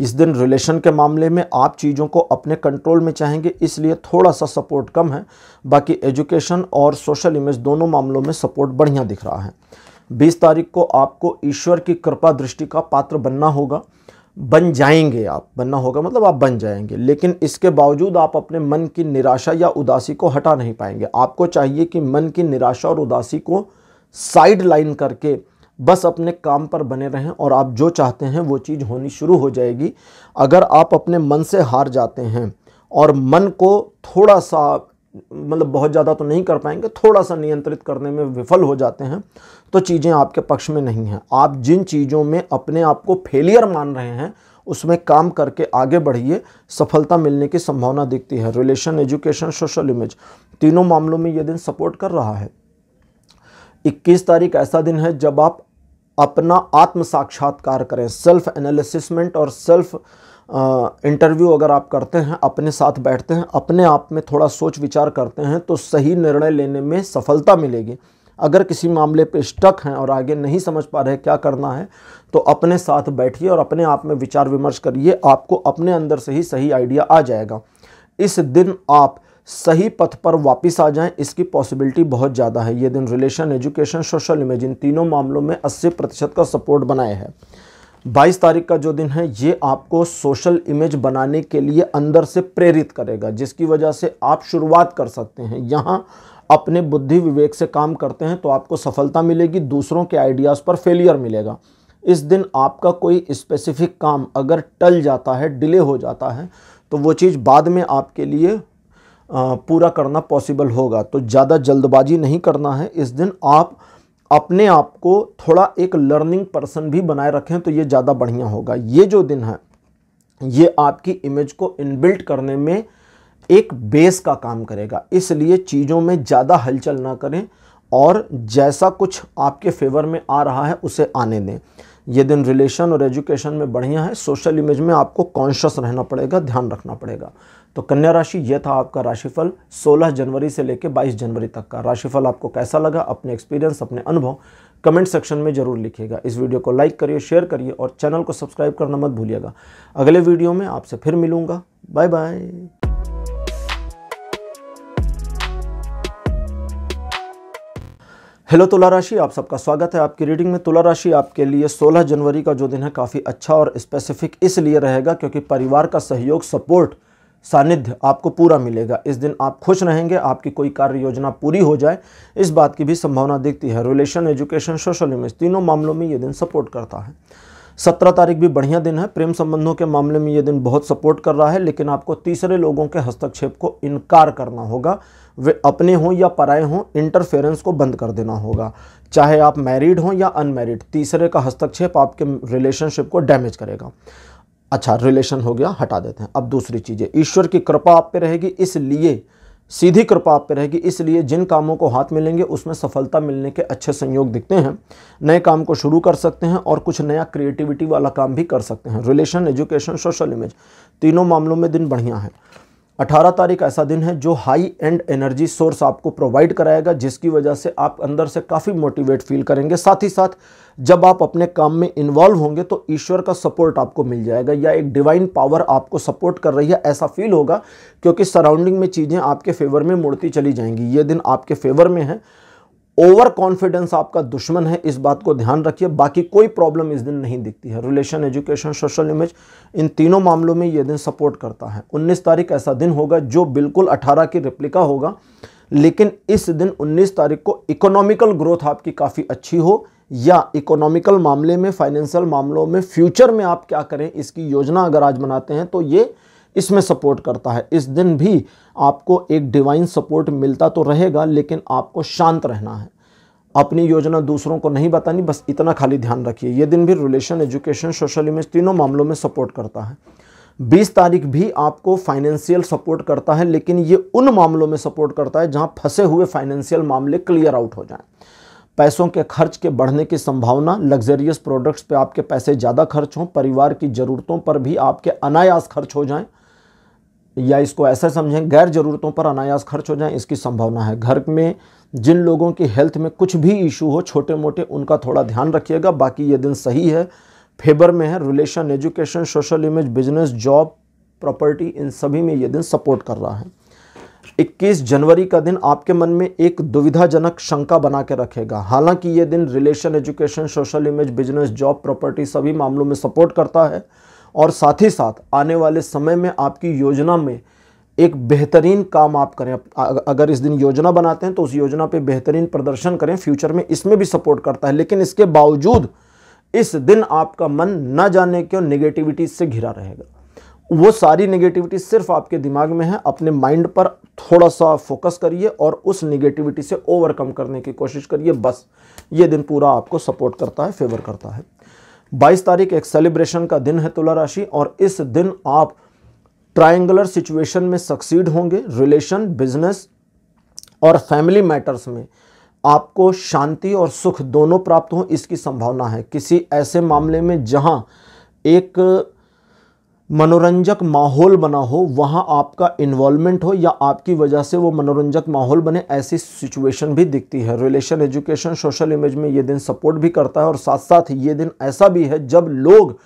इस दिन रिलेशन के मामले में आप चीज़ों को अपने कंट्रोल में चाहेंगे इसलिए थोड़ा सा सपोर्ट कम है बाकी एजुकेशन और सोशल इमेज दोनों मामलों में सपोर्ट बढ़िया दिख रहा है 20 तारीख को आपको ईश्वर की कृपा दृष्टि का पात्र बनना होगा बन जाएंगे आप बनना होगा मतलब आप बन जाएंगे लेकिन इसके बावजूद आप अपने मन की निराशा या उदासी को हटा नहीं पाएंगे आपको चाहिए कि मन की निराशा और उदासी को साइड लाइन करके बस अपने काम पर बने रहें और आप जो चाहते हैं वो चीज़ होनी शुरू हो जाएगी अगर आप अपने मन से हार जाते हैं और मन को थोड़ा सा मतलब बहुत ज़्यादा तो नहीं कर पाएंगे थोड़ा सा नियंत्रित करने में विफल हो जाते हैं तो चीज़ें आपके पक्ष में नहीं हैं आप जिन चीज़ों में अपने आप को फेलियर मान रहे हैं उसमें काम करके आगे बढ़िए सफलता मिलने की संभावना दिखती है रिलेशन एजुकेशन सोशल इमेज तीनों मामलों में ये दिन सपोर्ट कर रहा है 21 तारीख ऐसा दिन है जब आप अपना आत्म साक्षात्कार करें सेल्फ एनालिसिसमेंट और सेल्फ इंटरव्यू अगर आप करते हैं अपने साथ बैठते हैं अपने आप में थोड़ा सोच विचार करते हैं तो सही निर्णय लेने में सफलता मिलेगी अगर किसी मामले पे स्टक हैं और आगे नहीं समझ पा रहे क्या करना है तो अपने साथ बैठिए और अपने आप में विचार विमर्श करिए आपको अपने अंदर से ही सही आइडिया आ जाएगा इस दिन आप सही पथ पर वापस आ जाएं इसकी पॉसिबिलिटी बहुत ज़्यादा है ये दिन रिलेशन एजुकेशन सोशल इमेज इन तीनों मामलों में अस्सी प्रतिशत का सपोर्ट बनाए है बाईस तारीख का जो दिन है ये आपको सोशल इमेज बनाने के लिए अंदर से प्रेरित करेगा जिसकी वजह से आप शुरुआत कर सकते हैं यहाँ अपने बुद्धि विवेक से काम करते हैं तो आपको सफलता मिलेगी दूसरों के आइडियाज़ पर फेलियर मिलेगा इस दिन आपका कोई स्पेसिफिक काम अगर टल जाता है डिले हो जाता है तो वो चीज़ बाद में आपके लिए पूरा करना पॉसिबल होगा तो ज़्यादा जल्दबाजी नहीं करना है इस दिन आप अपने आप को थोड़ा एक लर्निंग पर्सन भी बनाए रखें तो ये ज़्यादा बढ़िया होगा ये जो दिन है ये आपकी इमेज को इनबिल्ट करने में एक बेस का काम करेगा इसलिए चीज़ों में ज़्यादा हलचल ना करें और जैसा कुछ आपके फेवर में आ रहा है उसे आने दें ये दिन रिलेशन और एजुकेशन में बढ़िया है सोशल इमेज में आपको कॉन्शियस रहना पड़ेगा ध्यान रखना पड़ेगा तो कन्या राशि यह था आपका राशिफल 16 जनवरी से लेकर 22 जनवरी तक का राशिफल आपको कैसा लगा अपने एक्सपीरियंस अपने अनुभव कमेंट सेक्शन में जरूर लिखिएगा इस वीडियो को लाइक करिए शेयर करिए और चैनल को सब्सक्राइब करना मत भूलिएगा अगले वीडियो में आपसे फिर मिलूंगा बाय बाय हेलो तुला राशि आप सबका स्वागत है आपकी रीडिंग में तुला राशि आपके लिए 16 जनवरी का जो दिन है काफ़ी अच्छा और स्पेसिफिक इसलिए रहेगा क्योंकि परिवार का सहयोग सपोर्ट सानिध्य आपको पूरा मिलेगा इस दिन आप खुश रहेंगे आपकी कोई कार्य योजना पूरी हो जाए इस बात की भी संभावना दिखती है रिलेशन एजुकेशन सोशल इमेज तीनों मामलों में ये दिन सपोर्ट करता है सत्रह तारीख भी बढ़िया दिन है प्रेम संबंधों के मामले में ये दिन बहुत सपोर्ट कर रहा है लेकिन आपको तीसरे लोगों के हस्तक्षेप को इनकार करना होगा वे अपने हों या पराए हों इंटरफेरेंस को बंद कर देना होगा चाहे आप मैरिड हों या अनमैरिड तीसरे का हस्तक्षेप आपके रिलेशनशिप को डैमेज करेगा अच्छा रिलेशन हो गया हटा देते हैं अब दूसरी चीज़ें ईश्वर की कृपा आप पे रहेगी इसलिए सीधी कृपा आप पे रहेगी इसलिए जिन कामों को हाथ मिलेंगे उसमें सफलता मिलने के अच्छे संयोग दिखते हैं नए काम को शुरू कर सकते हैं और कुछ नया क्रिएटिविटी वाला काम भी कर सकते हैं रिलेशन एजुकेशन सोशल इमेज तीनों मामलों में दिन बढ़िया है 18 तारीख ऐसा दिन है जो हाई एंड एनर्जी सोर्स आपको प्रोवाइड कराएगा जिसकी वजह से आप अंदर से काफ़ी मोटिवेट फील करेंगे साथ ही साथ जब आप अपने काम में इन्वॉल्व होंगे तो ईश्वर का सपोर्ट आपको मिल जाएगा या एक डिवाइन पावर आपको सपोर्ट कर रही है ऐसा फील होगा क्योंकि सराउंडिंग में चीज़ें आपके फेवर में मुड़ती चली जाएंगी ये दिन आपके फेवर में है ओवर कॉन्फिडेंस आपका दुश्मन है इस बात को ध्यान रखिए बाकी कोई प्रॉब्लम इस दिन नहीं दिखती है रिलेशन एजुकेशन सोशल इमेज इन तीनों मामलों में ये दिन सपोर्ट करता है 19 तारीख ऐसा दिन होगा जो बिल्कुल 18 की रिप्लिका होगा लेकिन इस दिन 19 तारीख को इकोनॉमिकल ग्रोथ आपकी काफ़ी अच्छी हो या इकोनॉमिकल मामले में फाइनेंशियल मामलों में फ्यूचर में आप क्या करें इसकी योजना अगर आज बनाते हैं तो ये इसमें सपोर्ट करता है इस दिन भी आपको एक डिवाइन सपोर्ट मिलता तो रहेगा लेकिन आपको शांत रहना है अपनी योजना दूसरों को नहीं बतानी बस इतना खाली ध्यान रखिए ये दिन भी रिलेशन एजुकेशन सोशल इमेज तीनों मामलों में सपोर्ट करता है 20 तारीख भी आपको फाइनेंशियल सपोर्ट करता है लेकिन ये उन मामलों में सपोर्ट करता है जहां फंसे हुए फाइनेंशियल मामले क्लियर आउट हो जाएं पैसों के खर्च के बढ़ने की संभावना लग्जरियस प्रोडक्ट्स पे आपके पैसे ज़्यादा खर्च हों परिवार की ज़रूरतों पर भी आपके अनायास खर्च हो जाएं या इसको ऐसा समझें गैर ज़रूरतों पर अनायास खर्च हो जाए इसकी संभावना है घर में जिन लोगों की हेल्थ में कुछ भी इशू हो छोटे मोटे उनका थोड़ा ध्यान रखिएगा बाकी ये दिन सही है फेवर में है relation education social image business job property इन सभी में ये दिन सपोर्ट कर रहा है 21 जनवरी का दिन आपके मन में एक दुविधाजनक शंका बना के रखेगा हालांकि ये दिन relation education social image business job property सभी मामलों में सपोर्ट करता है और साथ ही साथ आने वाले समय में आपकी योजना में एक बेहतरीन काम आप करें अगर इस दिन योजना बनाते हैं तो उस योजना पे बेहतरीन प्रदर्शन करें फ्यूचर में इसमें भी सपोर्ट करता है लेकिन इसके बावजूद इस दिन आपका मन न जाने क्यों नेगेटिविटी से घिरा रहेगा वो सारी नेगेटिविटी सिर्फ आपके दिमाग में है अपने माइंड पर थोड़ा सा फोकस करिए और उस नेगेटिविटी से ओवरकम करने की कोशिश करिए बस ये दिन पूरा आपको सपोर्ट करता है फेवर करता है 22 तारीख एक सेलिब्रेशन का दिन है तुला राशि और इस दिन आप ट्राइंगुलर सिचुएशन में सक्सीड होंगे रिलेशन बिजनेस और फैमिली मैटर्स में आपको शांति और सुख दोनों प्राप्त हो इसकी संभावना है किसी ऐसे मामले में जहां एक मनोरंजक माहौल बना हो वहाँ आपका इन्वॉल्वमेंट हो या आपकी वजह से वो मनोरंजक माहौल बने ऐसी सिचुएशन भी दिखती है रिलेशन एजुकेशन सोशल इमेज में ये दिन सपोर्ट भी करता है और साथ साथ ये दिन ऐसा भी है जब लोग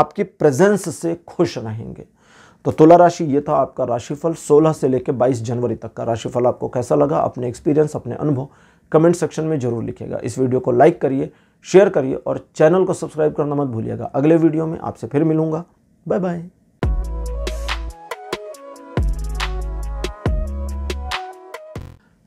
आपकी प्रेजेंस से खुश रहेंगे तो तुला राशि ये था आपका राशिफल 16 से लेकर 22 जनवरी तक का राशिफल आपको कैसा लगा अपने एक्सपीरियंस अपने अनुभव कमेंट सेक्शन में जरूर लिखिएगा इस वीडियो को लाइक करिए शेयर करिए और चैनल को सब्सक्राइब करना मत भूलिएगा अगले वीडियो में आपसे फिर मिलूंगा बाय बाय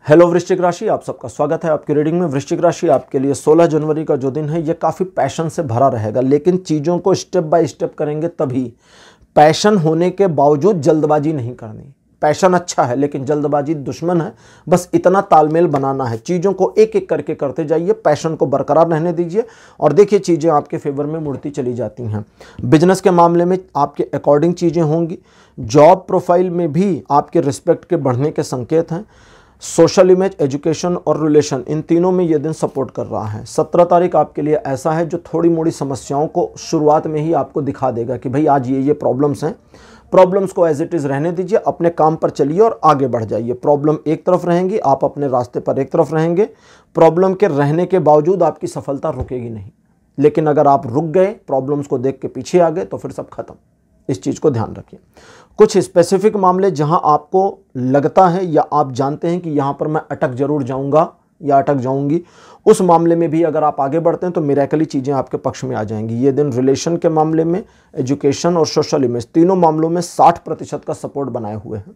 हेलो वृश्चिक राशि आप सबका स्वागत है आपकी रीडिंग में वृश्चिक राशि आपके लिए 16 जनवरी का जो दिन है ये काफ़ी पैशन से भरा रहेगा लेकिन चीज़ों को स्टेप बाय स्टेप करेंगे तभी पैशन होने के बावजूद जल्दबाजी नहीं करनी पैशन अच्छा है लेकिन जल्दबाजी दुश्मन है बस इतना तालमेल बनाना है चीज़ों को एक एक करके करते जाइए पैशन को बरकरार रहने दीजिए और देखिए चीज़ें आपके फेवर में मुड़ती चली जाती हैं बिजनेस के मामले में आपके अकॉर्डिंग चीज़ें होंगी जॉब प्रोफाइल में भी आपके रिस्पेक्ट के बढ़ने के संकेत हैं सोशल इमेज एजुकेशन और रिलेशन इन तीनों में ये दिन सपोर्ट कर रहा है सत्रह तारीख आपके लिए ऐसा है जो थोड़ी मोड़ी समस्याओं को शुरुआत में ही आपको दिखा देगा कि भाई आज ये ये प्रॉब्लम्स हैं प्रॉब्लम्स को एज इट इज़ रहने दीजिए अपने काम पर चलिए और आगे बढ़ जाइए प्रॉब्लम एक तरफ रहेंगी आप अपने रास्ते पर एक तरफ रहेंगे प्रॉब्लम के रहने के बावजूद आपकी सफलता रुकेगी नहीं लेकिन अगर आप रुक गए प्रॉब्लम्स को देख के पीछे आ गए तो फिर सब खत्म इस चीज़ को ध्यान रखिए कुछ स्पेसिफिक मामले जहां आपको लगता है या आप जानते हैं कि यहां पर मैं अटक जरूर जाऊंगा या अटक जाऊंगी उस मामले में भी अगर आप आगे बढ़ते हैं तो मेरेकली चीज़ें आपके पक्ष में आ जाएंगी ये दिन रिलेशन के मामले में एजुकेशन और सोशल इमेज तीनों मामलों में साठ प्रतिशत का सपोर्ट बनाए हुए हैं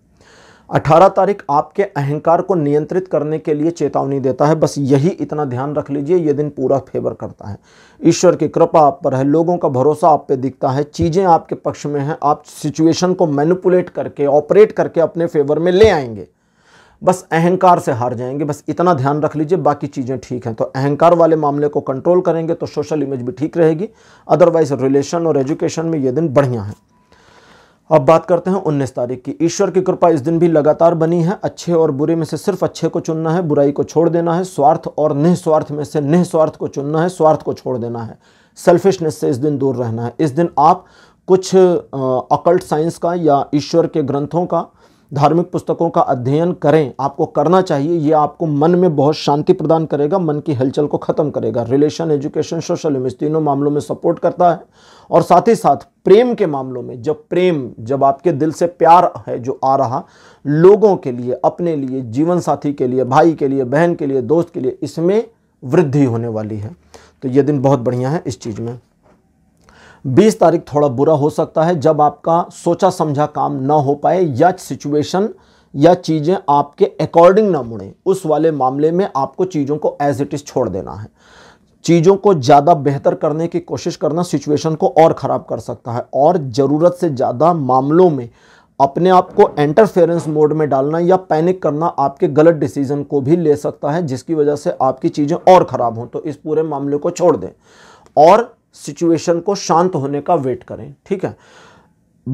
अठारह तारीख आपके अहंकार को नियंत्रित करने के लिए चेतावनी देता है बस यही इतना ध्यान रख लीजिए ये दिन पूरा फेवर करता है ईश्वर की कृपा आप पर है लोगों का भरोसा आप पे दिखता है चीज़ें आपके पक्ष में हैं आप सिचुएशन को मैनिपुलेट करके ऑपरेट करके अपने फेवर में ले आएंगे बस अहंकार से हार जाएंगे बस इतना ध्यान रख लीजिए बाकी चीज़ें ठीक हैं तो अहंकार वाले मामले को कंट्रोल करेंगे तो सोशल इमेज भी ठीक रहेगी अदरवाइज रिलेशन और एजुकेशन में ये दिन बढ़िया है अब बात करते हैं उन्नीस तारीख की ईश्वर की कृपा इस दिन भी लगातार बनी है अच्छे और बुरे में से सिर्फ अच्छे को चुनना है बुराई को छोड़ देना है स्वार्थ और निःस्वार्थ में से निःस्वार्थ को चुनना है स्वार्थ को छोड़ देना है सेल्फिशनेस से इस दिन दूर रहना है इस दिन आप कुछ अकल्ट साइंस का या ईश्वर के ग्रंथों का धार्मिक पुस्तकों का अध्ययन करें आपको करना चाहिए ये आपको मन में बहुत शांति प्रदान करेगा मन की हलचल को ख़त्म करेगा रिलेशन एजुकेशन सोशल इमेज तीनों मामलों में सपोर्ट करता है और साथ ही साथ प्रेम के मामलों में जब प्रेम जब आपके दिल से प्यार है जो आ रहा लोगों के लिए अपने लिए जीवन साथी के लिए भाई के लिए बहन के लिए दोस्त के लिए इसमें वृद्धि होने वाली है तो ये दिन बहुत बढ़िया है इस चीज़ में 20 तारीख थोड़ा बुरा हो सकता है जब आपका सोचा समझा काम ना हो पाए या सिचुएशन या चीज़ें आपके अकॉर्डिंग ना मुड़े उस वाले मामले में आपको चीज़ों को एज इट इज़ छोड़ देना है चीज़ों को ज़्यादा बेहतर करने की कोशिश करना सिचुएशन को और ख़राब कर सकता है और ज़रूरत से ज़्यादा मामलों में अपने आप को एंटरफेरेंस मोड में डालना या पैनिक करना आपके गलत डिसीजन को भी ले सकता है जिसकी वजह से आपकी चीज़ें और ख़राब हों तो इस पूरे मामले को छोड़ दें और सिचुएशन को शांत होने का वेट करें ठीक है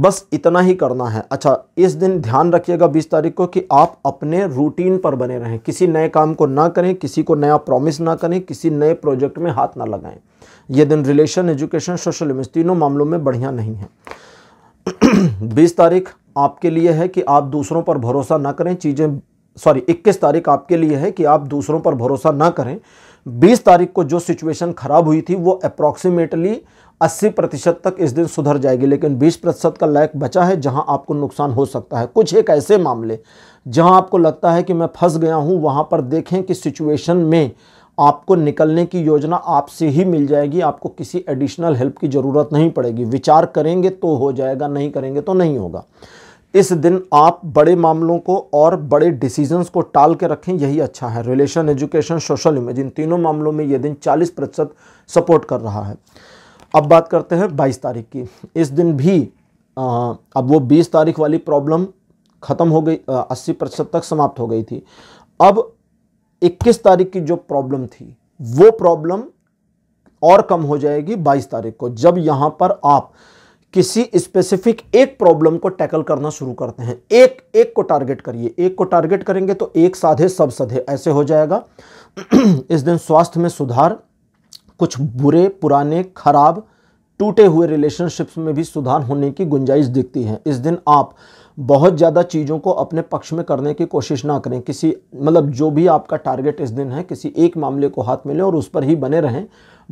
बस इतना ही करना है अच्छा इस दिन ध्यान रखिएगा 20 तारीख को कि आप अपने रूटीन पर बने रहें किसी नए काम को ना करें किसी को नया प्रॉमिस ना करें किसी नए प्रोजेक्ट में हाथ ना लगाएं ये दिन रिलेशन एजुकेशन सोशल इमेज तीनों मामलों में बढ़िया नहीं है 20 तारीख आपके लिए है कि आप दूसरों पर भरोसा ना करें चीज़ें सॉरी इक्कीस तारीख आपके लिए है कि आप दूसरों पर भरोसा ना करें 20 तारीख को जो सिचुएशन खराब हुई थी वो अप्रॉक्सीमेटली 80 प्रतिशत तक इस दिन सुधर जाएगी लेकिन 20 प्रतिशत का लायक बचा है जहां आपको नुकसान हो सकता है कुछ एक ऐसे मामले जहां आपको लगता है कि मैं फंस गया हूं वहां पर देखें कि सिचुएशन में आपको निकलने की योजना आपसे ही मिल जाएगी आपको किसी एडिशनल हेल्प की ज़रूरत नहीं पड़ेगी विचार करेंगे तो हो जाएगा नहीं करेंगे तो नहीं होगा इस दिन आप बड़े मामलों को और बड़े डिसीजंस को टाल के रखें यही अच्छा है रिलेशन एजुकेशन सोशल इमेज इन तीनों मामलों में ये दिन 40 प्रतिशत सपोर्ट कर रहा है अब बात करते हैं 22 तारीख की इस दिन भी आ, अब वो 20 तारीख वाली प्रॉब्लम ख़त्म हो गई अस्सी प्रतिशत तक समाप्त हो गई थी अब इक्कीस तारीख की जो प्रॉब्लम थी वो प्रॉब्लम और कम हो जाएगी 22 तारीख को जब यहाँ पर आप किसी स्पेसिफिक एक प्रॉब्लम को टैकल करना शुरू करते हैं एक एक को टारगेट करिए एक को टारगेट करेंगे तो एक साधे सब सधे ऐसे हो जाएगा इस दिन स्वास्थ्य में सुधार कुछ बुरे पुराने खराब टूटे हुए रिलेशनशिप्स में भी सुधार होने की गुंजाइश दिखती है इस दिन आप बहुत ज़्यादा चीज़ों को अपने पक्ष में करने की कोशिश ना करें किसी मतलब जो भी आपका टारगेट इस दिन है किसी एक मामले को हाथ में लें और उस पर ही बने रहें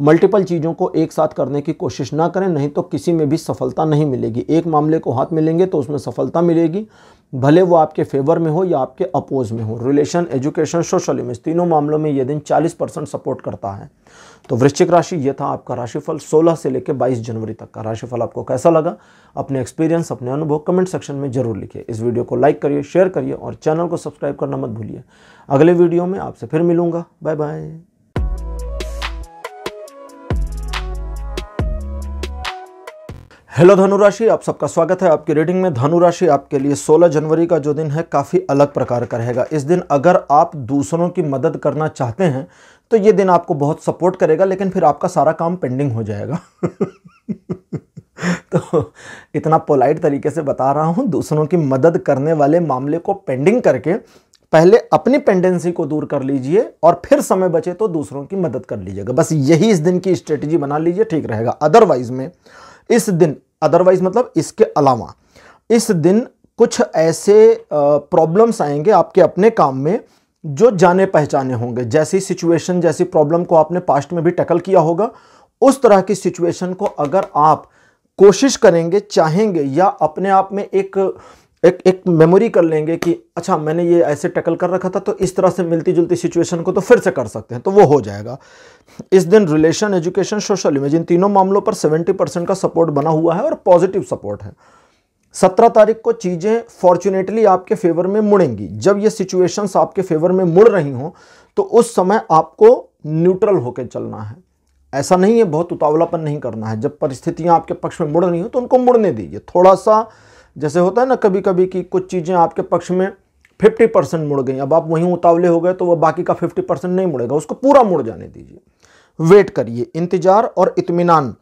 मल्टीपल चीज़ों को एक साथ करने की कोशिश ना करें नहीं तो किसी में भी सफलता नहीं मिलेगी एक मामले को हाथ में लेंगे तो उसमें सफलता मिलेगी भले वो आपके फेवर में हो या आपके अपोज में हो रिलेशन एजुकेशन सोशल इमेज तीनों मामलों में ये दिन 40 परसेंट सपोर्ट करता है तो वृश्चिक राशि ये था आपका राशिफल 16 से लेकर 22 जनवरी तक का राशिफल आपको कैसा लगा अपने एक्सपीरियंस अपने अनुभव कमेंट सेक्शन में जरूर लिखिए इस वीडियो को लाइक करिए शेयर करिए और चैनल को सब्सक्राइब करना मत भूलिए अगले वीडियो में आपसे फिर मिलूंगा बाय बाय हेलो धनुराशि आप सबका स्वागत है आपकी रीडिंग में धनुराशि आपके लिए 16 जनवरी का जो दिन है काफ़ी अलग प्रकार का रहेगा इस दिन अगर आप दूसरों की मदद करना चाहते हैं तो ये दिन आपको बहुत सपोर्ट करेगा लेकिन फिर आपका सारा काम पेंडिंग हो जाएगा तो इतना पोलाइट तरीके से बता रहा हूँ दूसरों की मदद करने वाले मामले को पेंडिंग करके पहले अपनी पेंडेंसी को दूर कर लीजिए और फिर समय बचे तो दूसरों की मदद कर लीजिएगा बस यही इस दिन की स्ट्रेटजी बना लीजिए ठीक रहेगा अदरवाइज में इस दिन अदरवाइज मतलब इसके अलावा इस दिन कुछ ऐसे प्रॉब्लम्स आएंगे आपके अपने काम में जो जाने पहचाने होंगे जैसी सिचुएशन जैसी प्रॉब्लम को आपने पास्ट में भी टैकल किया होगा उस तरह की सिचुएशन को अगर आप कोशिश करेंगे चाहेंगे या अपने आप में एक एक एक मेमोरी कर लेंगे कि अच्छा मैंने ये ऐसे टैकल कर रखा था तो इस तरह से मिलती जुलती सिचुएशन को तो फिर से कर सकते हैं तो वो हो जाएगा इस दिन रिलेशन एजुकेशन सोशल इमेज इन तीनों मामलों पर 70 परसेंट का सपोर्ट बना हुआ है और पॉजिटिव सपोर्ट है सत्रह तारीख को चीज़ें फॉर्चुनेटली आपके फेवर में मुड़ेंगी जब ये सिचुएशंस आपके फेवर में मुड़ रही हों तो उस समय आपको न्यूट्रल होकर चलना है ऐसा नहीं है बहुत उतावलापन नहीं करना है जब परिस्थितियां आपके पक्ष में मुड़ रही हों तो उनको मुड़ने दीजिए थोड़ा सा जैसे होता है ना कभी कभी कि कुछ चीज़ें आपके पक्ष में 50 परसेंट मुड़ गई अब आप वहीं उतावले हो गए तो वह बाकी का 50 परसेंट नहीं मुड़ेगा उसको पूरा मुड़ जाने दीजिए वेट करिए इंतज़ार और इतमान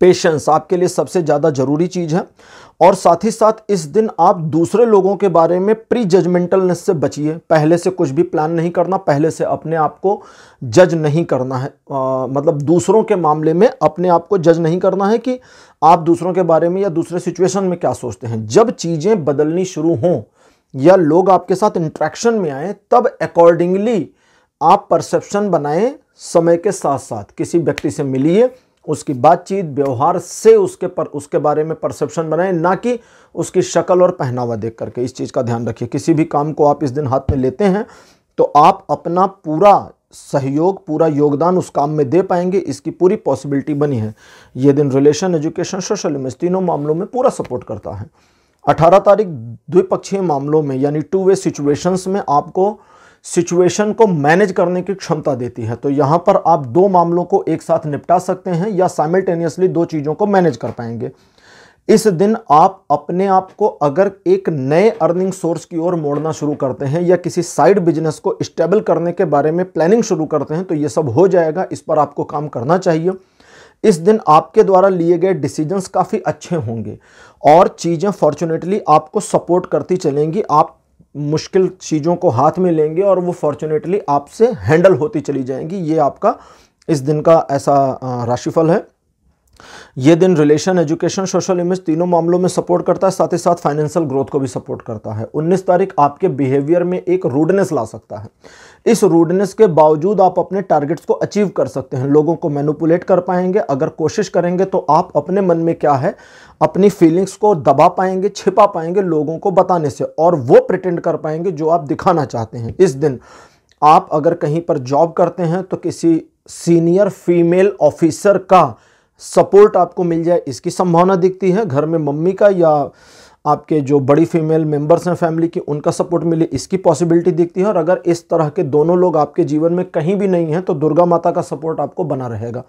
पेशेंस आपके लिए सबसे ज़्यादा ज़रूरी चीज़ है और साथ ही साथ इस दिन आप दूसरे लोगों के बारे में प्री जजमेंटलनेस से बचिए पहले से कुछ भी प्लान नहीं करना पहले से अपने आप को जज नहीं करना है आ, मतलब दूसरों के मामले में अपने आप को जज नहीं करना है कि आप दूसरों के बारे में या दूसरे सिचुएशन में क्या सोचते हैं जब चीज़ें बदलनी शुरू हों या लोग आपके साथ इंट्रैक्शन में आए तब अकॉर्डिंगली आप परसेप्शन बनाएं समय के साथ साथ किसी व्यक्ति से मिलिए उसकी बातचीत व्यवहार से उसके पर उसके बारे में परसेप्शन बनाए ना कि उसकी शक्ल और पहनावा देख करके इस चीज़ का ध्यान रखिए किसी भी काम को आप इस दिन हाथ में लेते हैं तो आप अपना पूरा सहयोग पूरा योगदान उस काम में दे पाएंगे इसकी पूरी पॉसिबिलिटी बनी है ये दिन रिलेशन एजुकेशन सोशल इमेज तीनों मामलों में पूरा सपोर्ट करता है 18 तारीख द्विपक्षीय मामलों में यानी टू वे सिचुएशंस में आपको सिचुएशन को मैनेज करने की क्षमता देती है तो यहाँ पर आप दो मामलों को एक साथ निपटा सकते हैं या साइमल्टेनियसली दो चीज़ों को मैनेज कर पाएंगे इस दिन आप अपने आप को अगर एक नए अर्निंग सोर्स की ओर मोड़ना शुरू करते हैं या किसी साइड बिजनेस को स्टेबल करने के बारे में प्लानिंग शुरू करते हैं तो ये सब हो जाएगा इस पर आपको काम करना चाहिए इस दिन आपके द्वारा लिए गए डिसीजंस काफ़ी अच्छे होंगे और चीज़ें फॉर्चुनेटली आपको सपोर्ट करती चलेंगी आप मुश्किल चीज़ों को हाथ में लेंगे और वो फॉर्चुनेटली आपसे हैंडल होती चली जाएंगी ये आपका इस दिन का ऐसा राशिफल है ये दिन रिलेशन एजुकेशन सोशल इमेज तीनों मामलों में सपोर्ट करता है साथ ही साथ फाइनेंशियल ग्रोथ को भी सपोर्ट करता है 19 तारीख आपके बिहेवियर में एक रूडनेस ला सकता है इस रूडनेस के बावजूद आप अपने टारगेट्स को अचीव कर सकते हैं लोगों को मैनुपुलेट कर पाएंगे अगर कोशिश करेंगे तो आप अपने मन में क्या है अपनी फीलिंग्स को दबा पाएंगे छिपा पाएंगे लोगों को बताने से और वो प्रिटेंड कर पाएंगे जो आप दिखाना चाहते हैं इस दिन आप अगर कहीं पर जॉब करते हैं तो किसी सीनियर फीमेल ऑफिसर का सपोर्ट आपको मिल जाए इसकी संभावना दिखती है घर में मम्मी का या आपके जो बड़ी फीमेल मेंबर्स हैं फैमिली की उनका सपोर्ट मिले इसकी पॉसिबिलिटी दिखती है और अगर इस तरह के दोनों लोग आपके जीवन में कहीं भी नहीं हैं तो दुर्गा माता का सपोर्ट आपको बना रहेगा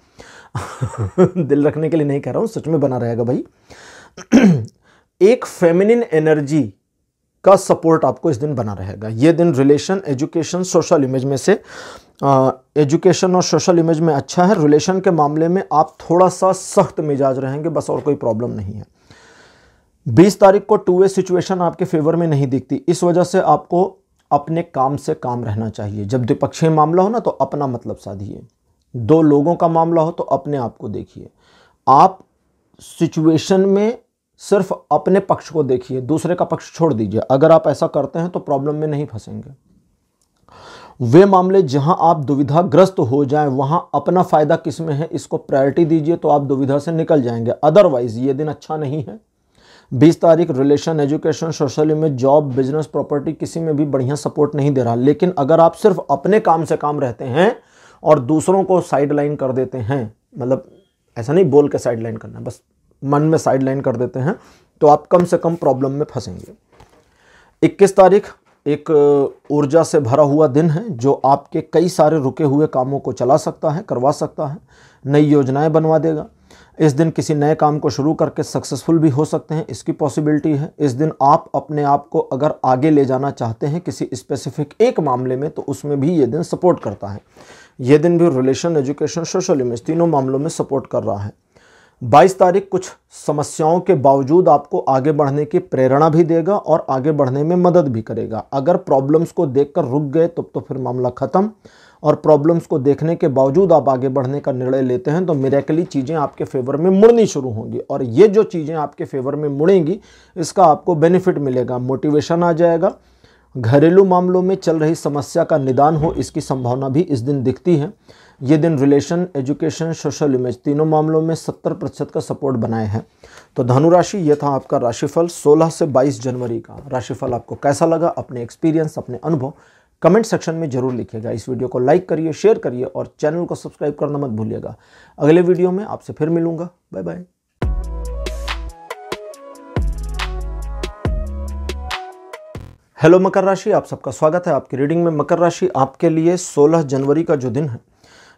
दिल रखने के लिए नहीं कह रहा हूँ सच में बना रहेगा भाई एक फेमिनिन एनर्जी का सपोर्ट आपको इस दिन बना रहेगा ये दिन रिलेशन एजुकेशन सोशल इमेज में से एजुकेशन और सोशल इमेज में अच्छा है रिलेशन के मामले में आप थोड़ा सा सख्त मिजाज रहेंगे बस और कोई प्रॉब्लम नहीं है 20 तारीख को टू वे सिचुएशन आपके फेवर में नहीं दिखती इस वजह से आपको अपने काम से काम रहना चाहिए जब द्विपक्षीय मामला हो ना तो अपना मतलब साधिए दो लोगों का मामला हो तो अपने आप को देखिए आप सिचुएशन में सिर्फ अपने पक्ष को देखिए दूसरे का पक्ष छोड़ दीजिए अगर आप ऐसा करते हैं तो प्रॉब्लम में नहीं फंसेंगे वे मामले जहां आप दुविधाग्रस्त हो जाएं वहां अपना फ़ायदा किस में है इसको प्रायोरिटी दीजिए तो आप दुविधा से निकल जाएंगे अदरवाइज़ ये दिन अच्छा नहीं है 20 तारीख रिलेशन एजुकेशन सोशल में जॉब बिजनेस प्रॉपर्टी किसी में भी बढ़िया सपोर्ट नहीं दे रहा लेकिन अगर आप सिर्फ अपने काम से काम रहते हैं और दूसरों को साइड कर देते हैं मतलब ऐसा नहीं बोल के साइड करना बस मन में साइडलाइन कर देते हैं तो आप कम से कम प्रॉब्लम में फंसेंगे 21 तारीख एक ऊर्जा से भरा हुआ दिन है जो आपके कई सारे रुके हुए कामों को चला सकता है करवा सकता है नई योजनाएं बनवा देगा इस दिन किसी नए काम को शुरू करके सक्सेसफुल भी हो सकते हैं इसकी पॉसिबिलिटी है इस दिन आप अपने आप को अगर आगे ले जाना चाहते हैं किसी स्पेसिफिक एक मामले में तो उसमें भी ये दिन सपोर्ट करता है ये दिन भी रिलेशन एजुकेशन सोशल इमेज तीनों मामलों में सपोर्ट कर रहा है 22 तारीख कुछ समस्याओं के बावजूद आपको आगे बढ़ने की प्रेरणा भी देगा और आगे बढ़ने में मदद भी करेगा अगर प्रॉब्लम्स को देखकर रुक गए तब तो, तो फिर मामला ख़त्म और प्रॉब्लम्स को देखने के बावजूद आप आगे बढ़ने का निर्णय लेते हैं तो मेरेकली चीज़ें आपके फेवर में मुड़नी शुरू होंगी और ये जो चीज़ें आपके फेवर में मुड़ेंगी इसका आपको बेनिफिट मिलेगा मोटिवेशन आ जाएगा घरेलू मामलों में चल रही समस्या का निदान हो इसकी संभावना भी इस दिन दिखती है ये दिन रिलेशन एजुकेशन सोशल इमेज तीनों मामलों में 70 प्रतिशत का सपोर्ट बनाए हैं तो धनु राशि ये था आपका राशिफल 16 से 22 जनवरी का राशिफल आपको कैसा लगा अपने एक्सपीरियंस अपने अनुभव कमेंट सेक्शन में जरूर लिखिएगा इस वीडियो को लाइक करिए शेयर करिए और चैनल को सब्सक्राइब करना मत भूलिएगा अगले वीडियो में आपसे फिर मिलूंगा बाय बाय हेलो मकर राशि आप सबका स्वागत है आपकी रीडिंग में मकर राशि आपके लिए 16 जनवरी का जो दिन है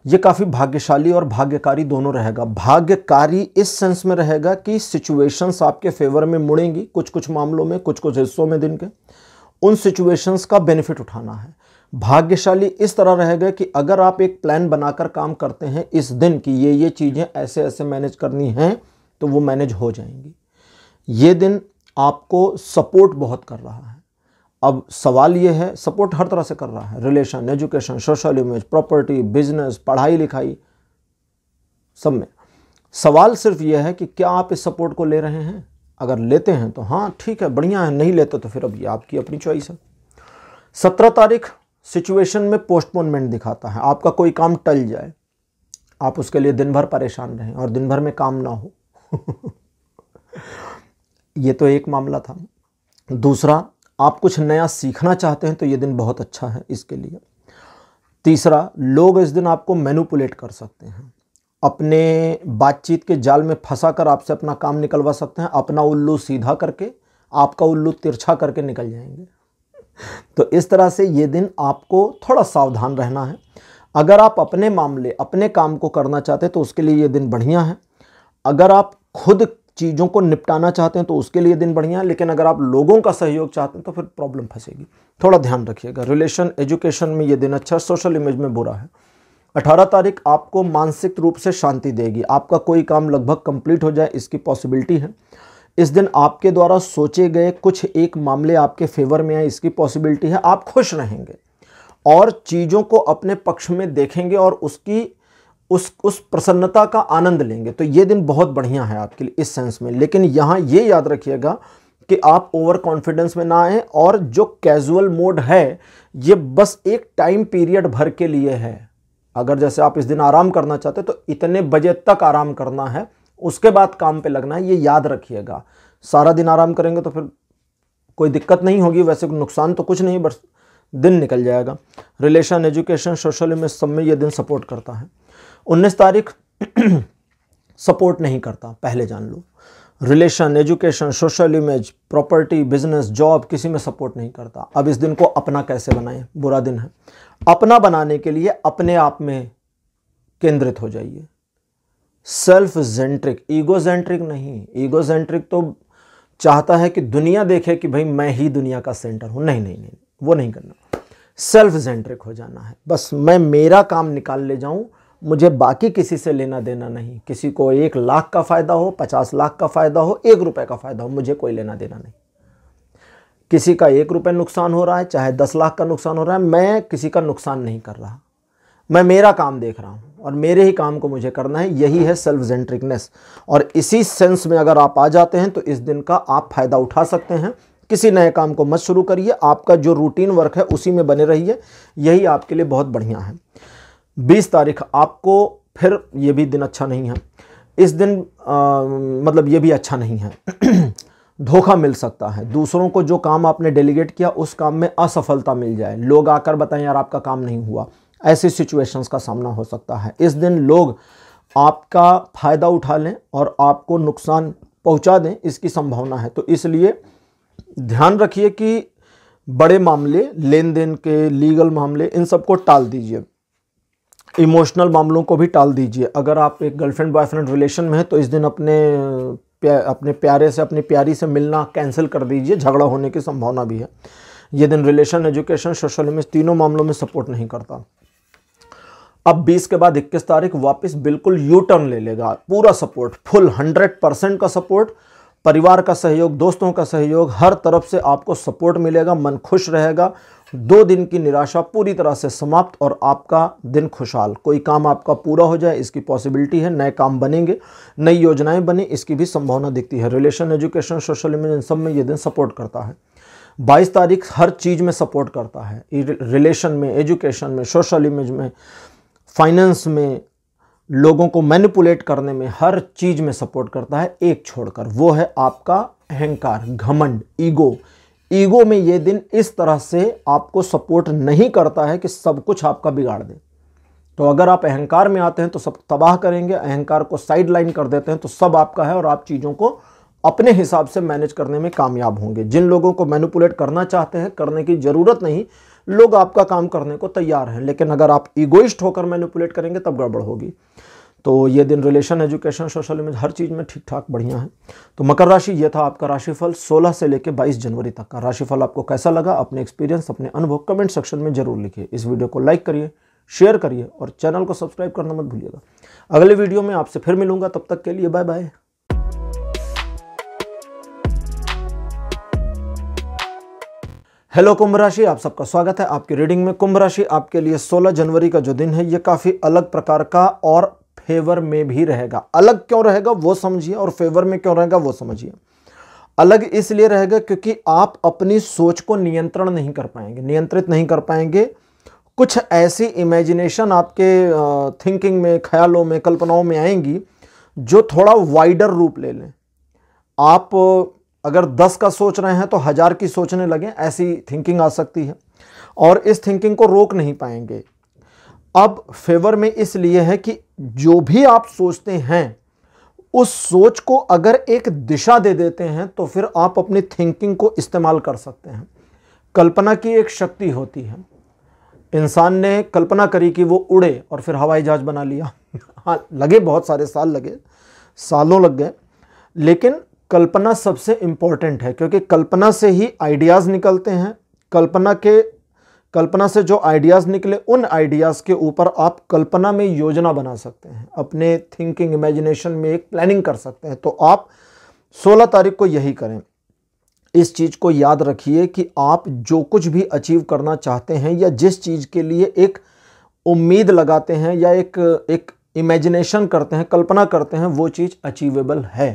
ये काफ़ी भाग्यशाली और भाग्यकारी दोनों रहेगा भाग्यकारी इस सेंस में रहेगा कि सिचुएशंस आपके फेवर में मुड़ेंगी कुछ कुछ मामलों में कुछ कुछ हिस्सों में दिन के उन सिचुएशंस का बेनिफिट उठाना है भाग्यशाली इस तरह रहेगा कि अगर आप एक प्लान बनाकर काम करते हैं इस दिन की ये ये चीज़ें ऐसे ऐसे मैनेज करनी हैं तो वो मैनेज हो जाएंगी ये दिन आपको सपोर्ट बहुत कर रहा है अब सवाल ये है सपोर्ट हर तरह से कर रहा है relation education social image property business पढ़ाई लिखाई सब में सवाल सिर्फ ये है कि क्या आप इस सपोर्ट को ले रहे हैं अगर लेते हैं तो हाँ ठीक है बढ़िया है नहीं लेते तो फिर अब ये आपकी अपनी चॉइस है सत्रह तारीख सिचुएशन में पोस्टपोनमेंट दिखाता है आपका कोई काम टल जाए आप उसके लिए दिन भर परेशान रहें और दिन भर में काम ना हो ये तो एक मामला था दूसरा आप कुछ नया सीखना चाहते हैं तो ये दिन बहुत अच्छा है इसके लिए तीसरा लोग इस दिन आपको मैनुपुलेट कर सकते हैं अपने बातचीत के जाल में फंसा कर आपसे अपना काम निकलवा सकते हैं अपना उल्लू सीधा करके आपका उल्लू तिरछा करके निकल जाएंगे तो इस तरह से ये दिन आपको थोड़ा सावधान रहना है अगर आप अपने मामले अपने काम को करना चाहते हैं तो उसके लिए ये दिन बढ़िया है अगर आप खुद चीज़ों को निपटाना चाहते हैं तो उसके लिए दिन बढ़िया है लेकिन अगर आप लोगों का सहयोग चाहते हैं तो फिर प्रॉब्लम फंसेगी थोड़ा ध्यान रखिएगा रिलेशन एजुकेशन में ये दिन अच्छा सोशल इमेज में बुरा है अठारह तारीख आपको मानसिक रूप से शांति देगी आपका कोई काम लगभग कंप्लीट हो जाए इसकी पॉसिबिलिटी है इस दिन आपके द्वारा सोचे गए कुछ एक मामले आपके फेवर में आए इसकी पॉसिबिलिटी है आप खुश रहेंगे और चीज़ों को अपने पक्ष में देखेंगे और उसकी उस उस प्रसन्नता का आनंद लेंगे तो ये दिन बहुत बढ़िया है आपके लिए इस सेंस में लेकिन यहाँ ये याद रखिएगा कि आप ओवर कॉन्फिडेंस में ना आए और जो कैजुअल मोड है ये बस एक टाइम पीरियड भर के लिए है अगर जैसे आप इस दिन आराम करना चाहते तो इतने बजे तक आराम करना है उसके बाद काम पे लगना है ये याद रखिएगा सारा दिन आराम करेंगे तो फिर कोई दिक्कत नहीं होगी वैसे नुकसान तो कुछ नहीं बस दिन निकल जाएगा रिलेशन एजुकेशन सोशल में सब में ये दिन सपोर्ट करता है उन्नीस तारीख सपोर्ट नहीं करता पहले जान लो relation education social image property business job किसी में सपोर्ट नहीं करता अब इस दिन को अपना कैसे बनाएं बुरा दिन है अपना बनाने के लिए अपने आप में केंद्रित हो जाइए सेल्फ जेंट्रिक ईगो जेंट्रिक नहीं ईगो जेंट्रिक तो चाहता है कि दुनिया देखे कि भाई मैं ही दुनिया का सेंटर हूं नहीं नहीं नहीं वो नहीं करना सेल्फ जेंट्रिक हो जाना है बस मैं मेरा काम निकाल ले जाऊं मुझे बाकी किसी से लेना देना नहीं किसी को एक लाख का फ़ायदा हो पचास लाख का फ़ायदा हो एक रुपये का फ़ायदा हो मुझे कोई लेना देना नहीं किसी का एक रुपये नुकसान हो रहा है चाहे दस लाख का नुकसान हो रहा है मैं किसी का नुकसान नहीं कर रहा मैं मेरा काम देख रहा हूँ और मेरे ही काम को मुझे करना है यही है सेल्फ जेंट्रिकनेस और इसी सेंस में अगर आप आ जाते हैं तो इस दिन का आप फ़ायदा उठा सकते हैं किसी नए काम को मत शुरू करिए आपका जो रूटीन वर्क है उसी में बने रहिए यही आपके लिए बहुत बढ़िया है बीस तारीख आपको फिर ये भी दिन अच्छा नहीं है इस दिन आ, मतलब ये भी अच्छा नहीं है धोखा मिल सकता है दूसरों को जो काम आपने डेलीगेट किया उस काम में असफलता मिल जाए लोग आकर बताएं यार आपका काम नहीं हुआ ऐसी सिचुएशंस का सामना हो सकता है इस दिन लोग आपका फ़ायदा उठा लें और आपको नुकसान पहुंचा दें इसकी संभावना है तो इसलिए ध्यान रखिए कि बड़े मामले लेन देन के लीगल मामले इन सबको टाल दीजिए इमोशनल मामलों को भी टाल दीजिए अगर आप एक गर्लफ्रेंड बॉयफ्रेंड रिलेशन में हैं तो इस दिन अपने प्या, अपने प्यारे से अपनी प्यारी से मिलना कैंसिल कर दीजिए झगड़ा होने की संभावना भी है ये दिन रिलेशन एजुकेशन सोशल इमेज तीनों मामलों में सपोर्ट नहीं करता अब 20 के बाद 21 तारीख वापस बिल्कुल यू टर्न ले लेगा पूरा सपोर्ट फुल 100 परसेंट का सपोर्ट परिवार का सहयोग दोस्तों का सहयोग हर तरफ से आपको सपोर्ट मिलेगा मन खुश रहेगा दो दिन की निराशा पूरी तरह से समाप्त और आपका दिन खुशहाल कोई काम आपका पूरा हो जाए इसकी पॉसिबिलिटी है नए काम बनेंगे नई योजनाएं बने इसकी भी संभावना दिखती है रिलेशन एजुकेशन सोशल इमेज सब में ये दिन सपोर्ट करता है 22 तारीख हर चीज़ में सपोर्ट करता है रिलेशन e में एजुकेशन में सोशल इमेज में फाइनेंस में लोगों को मैनिपुलेट करने में हर चीज़ में सपोर्ट करता है एक छोड़कर वो है आपका अहंकार घमंड ईगो ईगो में ये दिन इस तरह से आपको सपोर्ट नहीं करता है कि सब कुछ आपका बिगाड़ दे तो अगर आप अहंकार में आते हैं तो सब तबाह करेंगे अहंकार को साइड लाइन कर देते हैं तो सब आपका है और आप चीज़ों को अपने हिसाब से मैनेज करने में कामयाब होंगे जिन लोगों को मैनिपुलेट करना चाहते हैं करने की ज़रूरत नहीं लोग आपका काम करने को तैयार हैं लेकिन अगर आप ईगोइस्ट होकर मैनिपुलेट करेंगे तब गड़बड़ होगी तो ये दिन रिलेशन एजुकेशन सोशल इमेज हर चीज़ में ठीक ठाक बढ़िया है तो मकर राशि ये था आपका राशिफल 16 से लेकर 22 जनवरी तक का राशिफल आपको कैसा लगा अपने एक्सपीरियंस अपने अनुभव कमेंट सेक्शन में जरूर लिखिए इस वीडियो को लाइक करिए शेयर करिए और चैनल को सब्सक्राइब करना मत भूलिएगा अगले वीडियो में आपसे फिर मिलूंगा तब तक के लिए बाय बाय हेलो कुंभ राशि आप सबका स्वागत है आपकी रीडिंग में कुंभ राशि आपके लिए 16 जनवरी का जो दिन है ये काफ़ी अलग प्रकार का और फेवर में भी रहेगा अलग क्यों रहेगा वो समझिए और फेवर में क्यों रहेगा वो समझिए अलग इसलिए रहेगा क्योंकि आप अपनी सोच को नियंत्रण नहीं कर पाएंगे नियंत्रित नहीं कर पाएंगे कुछ ऐसी इमेजिनेशन आपके थिंकिंग में ख्यालों में कल्पनाओं में आएंगी जो थोड़ा वाइडर रूप ले लें आप अगर दस का सोच रहे हैं तो हज़ार की सोचने लगें ऐसी थिंकिंग आ सकती है और इस थिंकिंग को रोक नहीं पाएंगे अब फेवर में इसलिए है कि जो भी आप सोचते हैं उस सोच को अगर एक दिशा दे देते हैं तो फिर आप अपनी थिंकिंग को इस्तेमाल कर सकते हैं कल्पना की एक शक्ति होती है इंसान ने कल्पना करी कि वो उड़े और फिर हवाई जहाज़ बना लिया हाँ लगे बहुत सारे साल लगे सालों लग गए लेकिन कल्पना सबसे इम्पॉर्टेंट है क्योंकि कल्पना से ही आइडियाज़ निकलते हैं कल्पना के कल्पना से जो आइडियाज़ निकले उन आइडियाज़ के ऊपर आप कल्पना में योजना बना सकते हैं अपने थिंकिंग इमेजिनेशन में एक प्लानिंग कर सकते हैं तो आप 16 तारीख को यही करें इस चीज़ को याद रखिए कि आप जो कुछ भी अचीव करना चाहते हैं या जिस चीज़ के लिए एक उम्मीद लगाते हैं या एक एक इमेजिनेशन करते हैं कल्पना करते हैं वो चीज़ अचीवेबल है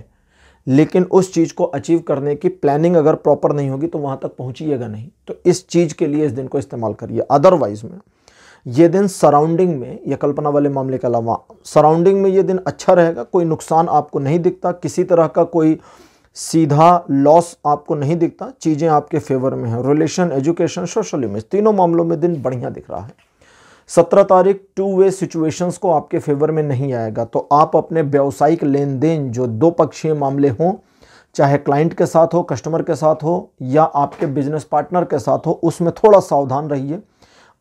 लेकिन उस चीज़ को अचीव करने की प्लानिंग अगर प्रॉपर नहीं होगी तो वहाँ तक पहुँचिएगा नहीं तो इस चीज़ के लिए इस दिन को इस्तेमाल करिए अदरवाइज़ में ये दिन सराउंडिंग में या कल्पना वाले मामले के अलावा सराउंडिंग में ये दिन अच्छा रहेगा कोई नुकसान आपको नहीं दिखता किसी तरह का कोई सीधा लॉस आपको नहीं दिखता चीज़ें आपके फेवर में हैं रिलेशन एजुकेशन सोशल इमेज तीनों मामलों में दिन बढ़िया दिख रहा है सत्रह तारीख टू वे सिचुएशंस को आपके फेवर में नहीं आएगा तो आप अपने व्यावसायिक लेन देन जो दो पक्षीय मामले हों चाहे क्लाइंट के साथ हो कस्टमर के साथ हो या आपके बिजनेस पार्टनर के साथ हो उसमें थोड़ा सावधान रहिए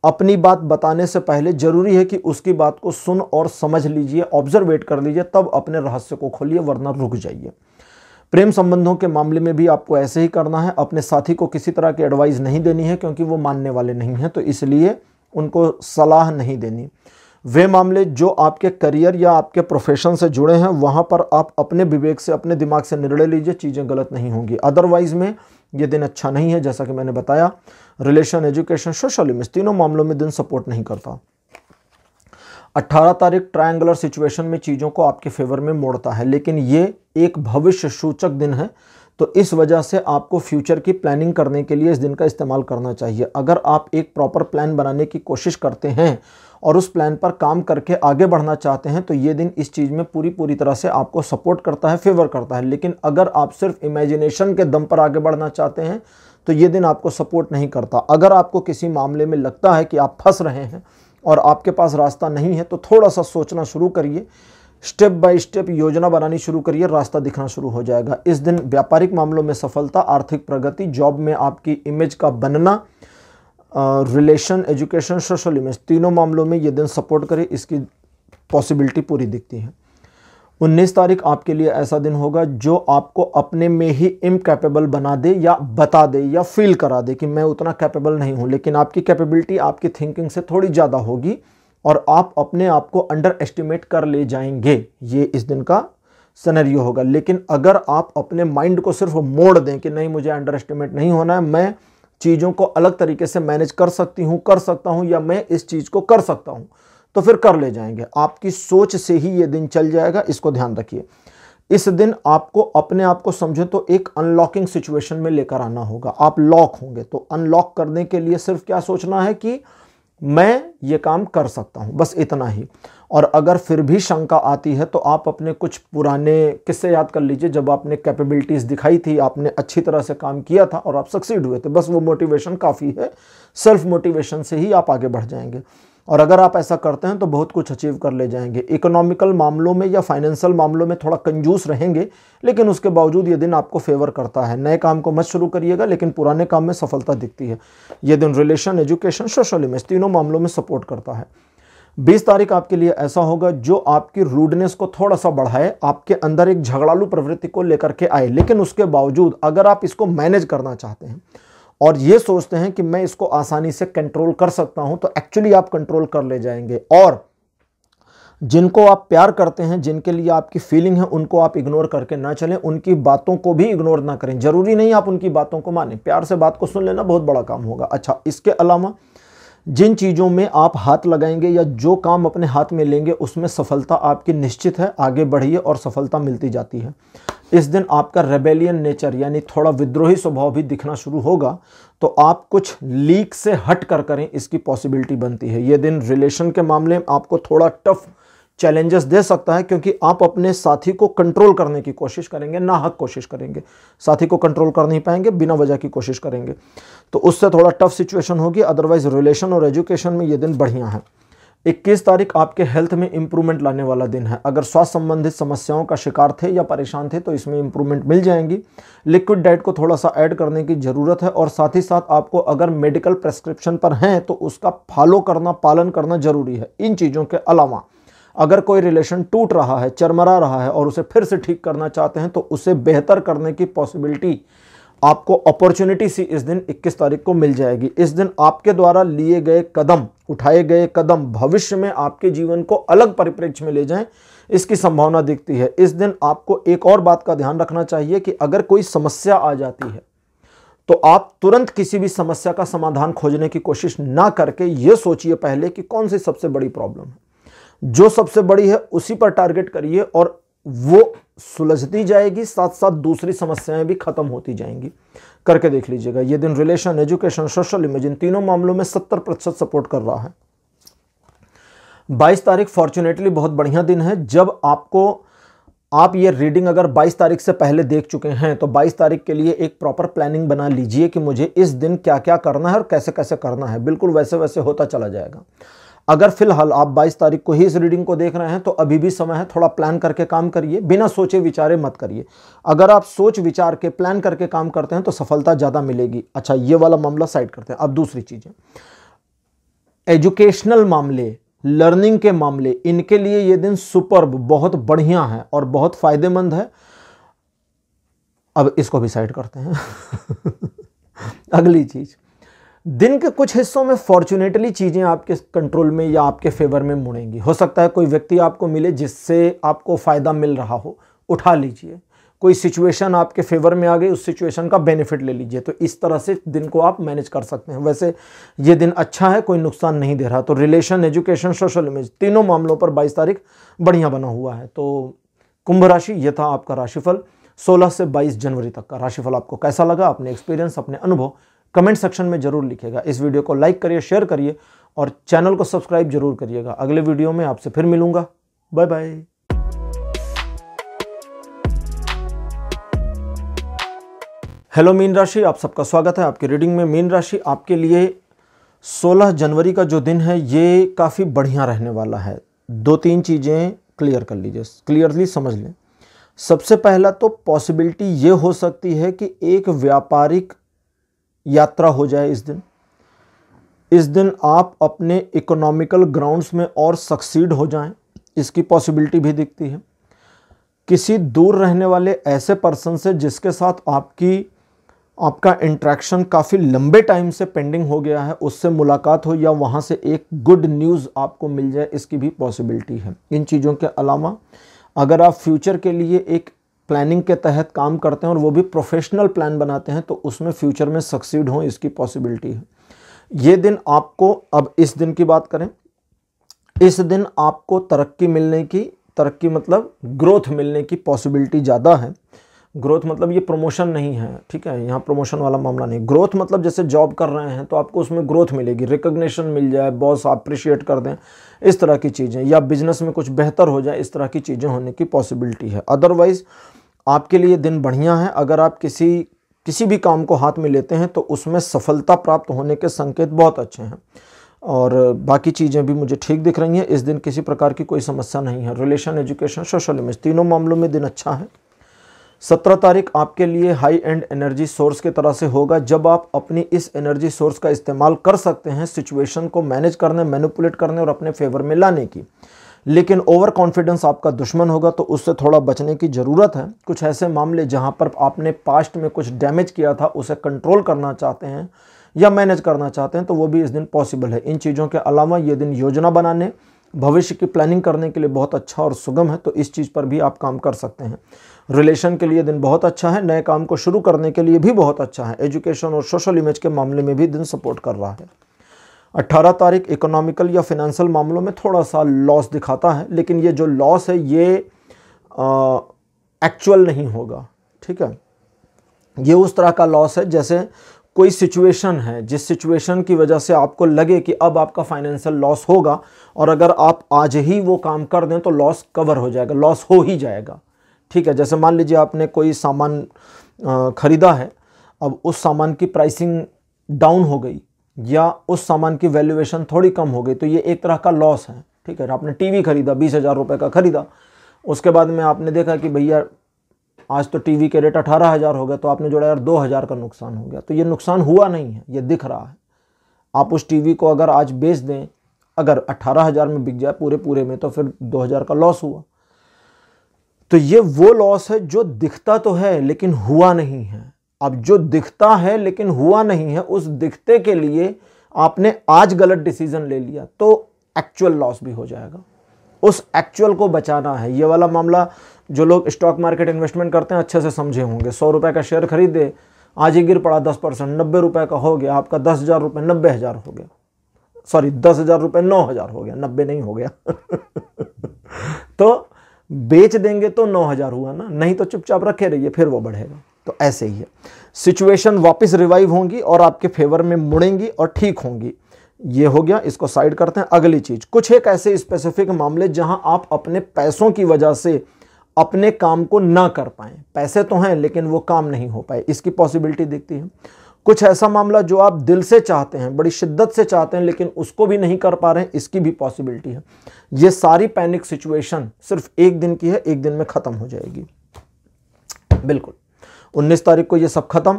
अपनी बात बताने से पहले ज़रूरी है कि उसकी बात को सुन और समझ लीजिए ऑब्जर्वेट कर लीजिए तब अपने रहस्य को खोलिए वरना रुक जाइए प्रेम संबंधों के मामले में भी आपको ऐसे ही करना है अपने साथी को किसी तरह की एडवाइस नहीं देनी है क्योंकि वो मानने वाले नहीं हैं तो इसलिए उनको सलाह नहीं देनी वे मामले जो आपके करियर या आपके प्रोफेशन से जुड़े हैं वहाँ पर आप अपने विवेक से अपने दिमाग से निर्णय लीजिए चीज़ें गलत नहीं होंगी अदरवाइज़ में ये दिन अच्छा नहीं है जैसा कि मैंने बताया रिलेशन एजुकेशन सोशल इमेज तीनों मामलों में दिन सपोर्ट नहीं करता 18 तारीख ट्रायंगुलर सिचुएशन में चीज़ों को आपके फेवर में मोड़ता है लेकिन ये एक भविष्य सूचक दिन है तो इस वजह से आपको फ्यूचर की प्लानिंग करने के लिए इस दिन का इस्तेमाल करना चाहिए अगर आप एक प्रॉपर प्लान बनाने की कोशिश करते हैं और उस प्लान पर काम करके आगे बढ़ना चाहते हैं तो ये दिन इस चीज़ में पूरी पूरी तरह से आपको सपोर्ट करता है फेवर करता है लेकिन अगर आप सिर्फ इमेजिनेशन के दम पर आगे बढ़ना चाहते हैं तो ये दिन आपको सपोर्ट नहीं करता अगर आपको किसी मामले में लगता है कि आप फंस रहे हैं और आपके पास रास्ता नहीं है तो थोड़ा सा सोचना शुरू करिए स्टेप बाय स्टेप योजना बनानी शुरू करिए रास्ता दिखना शुरू हो जाएगा इस दिन व्यापारिक मामलों में सफलता आर्थिक प्रगति जॉब में आपकी इमेज का बनना रिलेशन एजुकेशन सोशल इमेज तीनों मामलों में ये दिन सपोर्ट करे इसकी पॉसिबिलिटी पूरी दिखती है उन्नीस तारीख आपके लिए ऐसा दिन होगा जो आपको अपने में ही इनकैपेबल बना दे या बता दे या फील करा दे कि मैं उतना कैपेबल नहीं हूँ लेकिन आपकी कैपेबिलिटी आपकी थिंकिंग से थोड़ी ज़्यादा होगी और आप अपने आप को अंडर एस्टिमेट कर ले जाएंगे ये इस दिन का सनरियो होगा लेकिन अगर आप अपने माइंड को सिर्फ मोड़ दें कि नहीं मुझे अंडर एस्टिमेट नहीं होना है मैं चीज़ों को अलग तरीके से मैनेज कर सकती हूँ कर सकता हूँ या मैं इस चीज़ को कर सकता हूँ तो फिर कर ले जाएंगे आपकी सोच से ही ये दिन चल जाएगा इसको ध्यान रखिए इस दिन आपको अपने आप को समझो तो एक अनलॉकिंग सिचुएशन में लेकर आना होगा आप लॉक होंगे तो अनलॉक करने के लिए सिर्फ क्या सोचना है कि मैं ये काम कर सकता हूँ बस इतना ही और अगर फिर भी शंका आती है तो आप अपने कुछ पुराने किस्से याद कर लीजिए जब आपने कैपेबिलिटीज़ दिखाई थी आपने अच्छी तरह से काम किया था और आप सक्सीड हुए थे बस वो मोटिवेशन काफ़ी है सेल्फ मोटिवेशन से ही आप आगे बढ़ जाएंगे और अगर आप ऐसा करते हैं तो बहुत कुछ अचीव कर ले जाएंगे इकोनॉमिकल मामलों में या फाइनेंशियल मामलों में थोड़ा कंजूस रहेंगे लेकिन उसके बावजूद ये दिन आपको फेवर करता है नए काम को मत शुरू करिएगा लेकिन पुराने काम में सफलता दिखती है ये दिन रिलेशन एजुकेशन सोशल इमेज तीनों मामलों में सपोर्ट करता है बीस तारीख आपके लिए ऐसा होगा जो आपकी रूडनेस को थोड़ा सा बढ़ाए आपके अंदर एक झगड़ालू प्रवृत्ति को लेकर के आए लेकिन उसके बावजूद अगर आप इसको मैनेज करना चाहते हैं और ये सोचते हैं कि मैं इसको आसानी से कंट्रोल कर सकता हूं तो एक्चुअली आप कंट्रोल कर ले जाएंगे और जिनको आप प्यार करते हैं जिनके लिए आपकी फीलिंग है उनको आप इग्नोर करके ना चलें उनकी बातों को भी इग्नोर ना करें ज़रूरी नहीं आप उनकी बातों को माने प्यार से बात को सुन लेना बहुत बड़ा काम होगा अच्छा इसके अलावा जिन चीज़ों में आप हाथ लगाएंगे या जो काम अपने हाथ में लेंगे उसमें सफलता आपकी निश्चित है आगे बढ़िए और सफलता मिलती जाती है इस दिन आपका रेबेलियन नेचर यानी थोड़ा विद्रोही स्वभाव भी दिखना शुरू होगा तो आप कुछ लीक से हट कर करें इसकी पॉसिबिलिटी बनती है ये दिन रिलेशन के मामले में आपको थोड़ा टफ चैलेंजेस दे सकता है क्योंकि आप अपने साथी को कंट्रोल करने की कोशिश करेंगे ना हक कोशिश करेंगे साथी को कंट्रोल कर नहीं पाएंगे बिना वजह की कोशिश करेंगे तो उससे थोड़ा टफ सिचुएशन होगी अदरवाइज रिलेशन और एजुकेशन में ये दिन बढ़िया है 21 तारीख आपके हेल्थ में इंप्रूवमेंट लाने वाला दिन है अगर स्वास्थ्य संबंधित समस्याओं का शिकार थे या परेशान थे तो इसमें इंप्रूवमेंट मिल जाएंगी लिक्विड डाइट को थोड़ा सा ऐड करने की ज़रूरत है और साथ ही साथ आपको अगर मेडिकल प्रेस्क्रिप्शन पर हैं तो उसका फॉलो करना पालन करना जरूरी है इन चीज़ों के अलावा अगर कोई रिलेशन टूट रहा है चरमरा रहा है और उसे फिर से ठीक करना चाहते हैं तो उसे बेहतर करने की पॉसिबिलिटी आपको अपॉर्चुनिटी सी इस दिन 21 तारीख को मिल जाएगी इस दिन आपके द्वारा लिए गए कदम उठाए गए कदम भविष्य में आपके जीवन को अलग परिप्रेक्ष्य में ले जाएं इसकी संभावना दिखती है इस दिन आपको एक और बात का ध्यान रखना चाहिए कि अगर कोई समस्या आ जाती है तो आप तुरंत किसी भी समस्या का समाधान खोजने की कोशिश ना करके ये सोचिए पहले कि कौन सी सबसे बड़ी प्रॉब्लम है जो सबसे बड़ी है उसी पर टारगेट करिए और वो सुलझती जाएगी साथ साथ दूसरी समस्याएं भी खत्म होती जाएंगी करके देख लीजिएगा ये दिन रिलेशन एजुकेशन सोशल इमेज इन तीनों मामलों में सत्तर प्रतिशत सपोर्ट कर रहा है बाईस तारीख फॉर्चुनेटली बहुत बढ़िया दिन है जब आपको आप ये रीडिंग अगर 22 तारीख से पहले देख चुके हैं तो 22 तारीख के लिए एक प्रॉपर प्लानिंग बना लीजिए कि मुझे इस दिन क्या क्या करना है और कैसे कैसे करना है बिल्कुल वैसे वैसे होता चला जाएगा अगर फिलहाल आप 22 तारीख को ही इस रीडिंग को देख रहे हैं तो अभी भी समय है थोड़ा प्लान करके काम करिए बिना सोचे विचारे मत करिए अगर आप सोच विचार के प्लान करके काम करते हैं तो सफलता ज़्यादा मिलेगी अच्छा ये वाला मामला साइड करते हैं अब दूसरी चीज़ें एजुकेशनल मामले लर्निंग के मामले इनके लिए ये दिन सुपर्ब बहुत बढ़िया है और बहुत फ़ायदेमंद है अब इसको भी साइड करते हैं अगली चीज़ दिन के कुछ हिस्सों में फॉर्चुनेटली चीज़ें आपके कंट्रोल में या आपके फेवर में मुड़ेंगी हो सकता है कोई व्यक्ति आपको मिले जिससे आपको फ़ायदा मिल रहा हो उठा लीजिए कोई सिचुएशन आपके फेवर में आ गई उस सिचुएशन का बेनिफिट ले लीजिए तो इस तरह से दिन को आप मैनेज कर सकते हैं वैसे ये दिन अच्छा है कोई नुकसान नहीं दे रहा तो रिलेशन एजुकेशन सोशल इमेज तीनों मामलों पर 22 तारीख बढ़िया बना हुआ है तो कुंभ राशि यह था आपका राशिफल 16 से 22 जनवरी तक का राशिफल आपको कैसा लगा अपने एक्सपीरियंस अपने अनुभव कमेंट सेक्शन में जरूर लिखेगा इस वीडियो को लाइक करिए शेयर करिए और चैनल को सब्सक्राइब जरूर करिएगा अगले वीडियो में आपसे फिर मिलूंगा बाय बाय हेलो मीन राशि आप सबका स्वागत है आपकी रीडिंग में मीन राशि आपके लिए 16 जनवरी का जो दिन है ये काफ़ी बढ़िया रहने वाला है दो तीन चीज़ें क्लियर कर लीजिए क्लियरली समझ लें सबसे पहला तो पॉसिबिलिटी ये हो सकती है कि एक व्यापारिक यात्रा हो जाए इस दिन इस दिन आप अपने इकोनॉमिकल ग्राउंड्स में और सक्सीड हो जाएं इसकी पॉसिबिलिटी भी दिखती है किसी दूर रहने वाले ऐसे पर्सन से जिसके साथ आपकी आपका इंट्रैक्शन काफ़ी लंबे टाइम से पेंडिंग हो गया है उससे मुलाकात हो या वहाँ से एक गुड न्यूज़ आपको मिल जाए इसकी भी पॉसिबिलिटी है इन चीज़ों के अलावा अगर आप फ्यूचर के लिए एक प्लानिंग के तहत काम करते हैं और वो भी प्रोफेशनल प्लान बनाते हैं तो उसमें फ्यूचर में सक्सीड हों इसकी पॉसिबिलिटी है ये दिन आपको अब इस दिन की बात करें इस दिन आपको तरक्की मिलने की तरक्की मतलब ग्रोथ मिलने की पॉसिबिलिटी ज़्यादा है ग्रोथ मतलब ये प्रमोशन नहीं है ठीक है यहाँ प्रमोशन वाला मामला नहीं ग्रोथ मतलब जैसे जॉब कर रहे हैं तो आपको उसमें ग्रोथ मिलेगी रिकग्निशन मिल जाए बॉस अप्रिशिएट कर दें इस तरह की चीज़ें या बिजनेस में कुछ बेहतर हो जाए इस तरह की चीज़ें होने की पॉसिबिलिटी है अदरवाइज़ आपके लिए दिन बढ़िया है अगर आप किसी किसी भी काम को हाथ में लेते हैं तो उसमें सफलता प्राप्त होने के संकेत बहुत अच्छे हैं और बाकी चीज़ें भी मुझे ठीक दिख रही हैं इस दिन किसी प्रकार की कोई समस्या नहीं है रिलेशन एजुकेशन सोशल इमेज तीनों मामलों में दिन अच्छा है सत्रह तारीख आपके लिए हाई एंड एनर्जी सोर्स की तरह से होगा जब आप अपनी इस एनर्जी सोर्स का इस्तेमाल कर सकते हैं सिचुएशन को मैनेज करने मैनिपुलेट करने और अपने फेवर में लाने की लेकिन ओवर कॉन्फिडेंस आपका दुश्मन होगा तो उससे थोड़ा बचने की ज़रूरत है कुछ ऐसे मामले जहाँ पर आपने पास्ट में कुछ डैमेज किया था उसे कंट्रोल करना चाहते हैं या मैनेज करना चाहते हैं तो वो भी इस दिन पॉसिबल है इन चीज़ों के अलावा ये दिन योजना बनाने भविष्य की प्लानिंग करने के लिए बहुत अच्छा और सुगम है तो इस चीज़ पर भी आप काम कर सकते हैं रिलेशन के लिए दिन बहुत अच्छा है नए काम को शुरू करने के लिए भी बहुत अच्छा है एजुकेशन और सोशल इमेज के मामले में भी दिन सपोर्ट कर रहा है 18 तारीख इकोनॉमिकल या फिनेंशियल मामलों में थोड़ा सा लॉस दिखाता है लेकिन ये जो लॉस है ये एक्चुअल नहीं होगा ठीक है ये उस तरह का लॉस है जैसे कोई सिचुएशन है जिस सिचुएशन की वजह से आपको लगे कि अब आपका फाइनेंशियल लॉस होगा और अगर आप आज ही वो काम कर दें तो लॉस कवर हो जाएगा लॉस हो ही जाएगा ठीक है जैसे मान लीजिए आपने कोई सामान ख़रीदा है अब उस सामान की प्राइसिंग डाउन हो गई या उस सामान की वैल्यूएशन थोड़ी कम हो गई तो ये एक तरह का लॉस है ठीक है आपने टीवी खरीदा बीस हज़ार रुपये का खरीदा उसके बाद में आपने देखा कि भैया आज तो टीवी के रेट अठारह हज़ार हो गया तो आपने जोड़ा यार दो हज़ार का नुकसान हो गया तो ये नुकसान हुआ नहीं है ये दिख रहा है आप उस टीवी को अगर आज बेच दें अगर अट्ठारह हज़ार में बिक जाए पूरे पूरे में तो फिर दो हज़ार का लॉस हुआ तो ये वो लॉस है जो दिखता तो है लेकिन हुआ नहीं है अब जो दिखता है लेकिन हुआ नहीं है उस दिखते के लिए आपने आज गलत डिसीजन ले लिया तो एक्चुअल लॉस भी हो जाएगा उस एक्चुअल को बचाना है ये वाला मामला जो लोग स्टॉक मार्केट इन्वेस्टमेंट करते हैं अच्छे से समझे होंगे सौ रुपए का शेयर खरीदे आज ही गिर पड़ा दस परसेंट नब्बे रुपए का हो गया आपका दस हज़ार रुपये नब्बे हज़ार हो गया सॉरी दस हज़ार रुपये नौ हज़ार हो गया नब्बे नहीं हो गया तो बेच देंगे तो नौ हज़ार हुआ ना नहीं तो चुपचाप रखे रहिए फिर वो बढ़ेगा तो ऐसे ही है सिचुएशन वापस रिवाइव होंगी और आपके फेवर में मुड़ेंगी और ठीक होंगी ये हो गया इसको साइड करते हैं अगली चीज़ कुछ एक ऐसे स्पेसिफिक मामले जहां आप अपने पैसों की वजह से अपने काम को ना कर पाए पैसे तो हैं लेकिन वो काम नहीं हो पाए इसकी पॉसिबिलिटी दिखती है कुछ ऐसा मामला जो आप दिल से चाहते हैं बड़ी शिद्दत से चाहते हैं लेकिन उसको भी नहीं कर पा रहे हैं इसकी भी पॉसिबिलिटी है ये सारी पैनिक सिचुएशन सिर्फ एक दिन की है एक दिन में ख़त्म हो जाएगी बिल्कुल उन्नीस तारीख को ये सब खत्म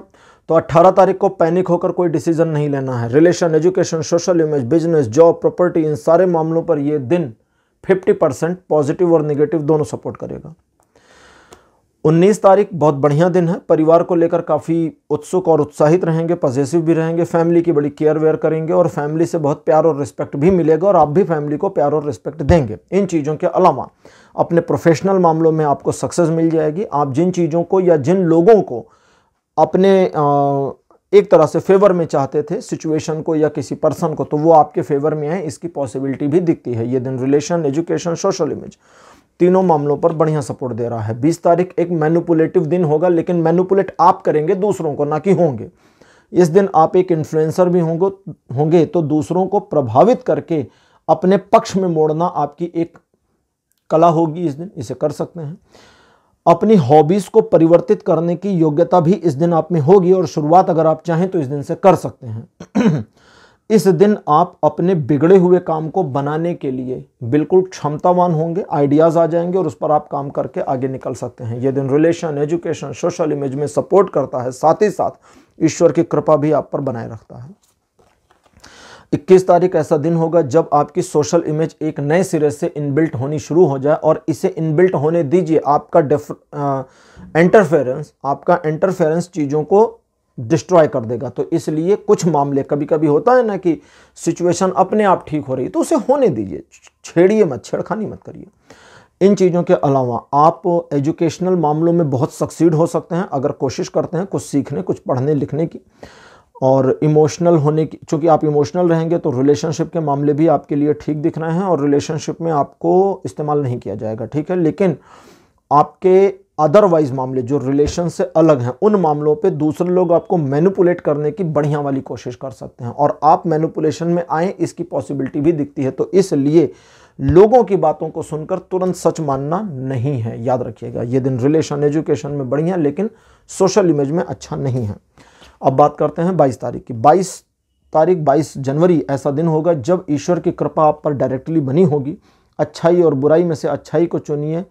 तो 18 तारीख को पैनिक होकर कोई डिसीजन नहीं लेना है relation education social image business job property इन सारे मामलों पर ये दिन 50 परसेंट पॉजिटिव और निगेटिव दोनों सपोर्ट करेगा 19 तारीख बहुत बढ़िया दिन है परिवार को लेकर काफ़ी उत्सुक और उत्साहित रहेंगे पॉजिटिव भी रहेंगे फैमिली की बड़ी केयर वेयर करेंगे और फैमिली से बहुत प्यार और रिस्पेक्ट भी मिलेगा और आप भी फैमिली को प्यार और रिस्पेक्ट देंगे इन चीज़ों के अलावा अपने प्रोफेशनल मामलों में आपको सक्सेस मिल जाएगी आप जिन चीज़ों को या जिन लोगों को अपने एक तरह से फेवर में चाहते थे सिचुएशन को या किसी पर्सन को तो वो आपके फेवर में है इसकी पॉसिबिलिटी भी दिखती है ये दिन रिलेशन एजुकेशन सोशल इमेज तीनों मामलों पर बढ़िया सपोर्ट दे रहा है 20 तारीख एक मैनुपुलेटिव दिन होगा लेकिन मैनुपुलेट आप करेंगे दूसरों को ना कि होंगे इस दिन आप एक इन्फ्लुएंसर भी होंगे होंगे तो दूसरों को प्रभावित करके अपने पक्ष में मोड़ना आपकी एक कला होगी इस दिन इसे कर सकते हैं अपनी हॉबीज़ को परिवर्तित करने की योग्यता भी इस दिन आप में होगी और शुरुआत अगर आप चाहें तो इस दिन से कर सकते हैं इस दिन आप अपने बिगड़े हुए काम को बनाने के लिए बिल्कुल क्षमतावान होंगे आइडियाज़ आ जाएंगे और उस पर आप काम करके आगे निकल सकते हैं ये दिन रिलेशन एजुकेशन सोशल इमेज में सपोर्ट करता है साथ ही साथ ईश्वर की कृपा भी आप पर बनाए रखता है इक्कीस तारीख ऐसा दिन होगा जब आपकी सोशल इमेज एक नए सिरे से इनबिल्ट होनी शुरू हो जाए और इसे इनबिल्ट होने दीजिए आपका इंटरफेरेंस आपका इंटरफेरेंस चीज़ों को डिस्ट्रॉय कर देगा तो इसलिए कुछ मामले कभी कभी होता है ना कि सिचुएशन अपने आप ठीक हो रही है तो उसे होने दीजिए छेड़िए मत छेड़खानी मत करिए इन चीज़ों के अलावा आप एजुकेशनल मामलों में बहुत सक्सीड हो सकते हैं अगर कोशिश करते हैं कुछ सीखने कुछ पढ़ने लिखने की और इमोशनल होने की चूँकि आप इमोशनल रहेंगे तो रिलेशनशिप के मामले भी आपके लिए ठीक दिख रहे हैं और रिलेशनशिप में आपको इस्तेमाल नहीं किया जाएगा ठीक है लेकिन आपके अदरवाइज मामले जो रिलेशन से अलग हैं उन मामलों पे दूसरे लोग आपको मैनुपुलेट करने की बढ़िया वाली कोशिश कर सकते हैं और आप मैनुपुलेशन में आए इसकी पॉसिबिलिटी भी दिखती है तो इसलिए लोगों की बातों को सुनकर तुरंत सच मानना नहीं है याद रखिएगा ये दिन रिलेशन एजुकेशन में बढ़िया लेकिन सोशल इमेज में अच्छा नहीं है अब बात करते हैं 22 तारीख की 22 तारीख 22 जनवरी ऐसा दिन होगा जब ईश्वर की कृपा आप पर डायरेक्टली बनी होगी अच्छाई और बुराई में से अच्छाई को चुनिए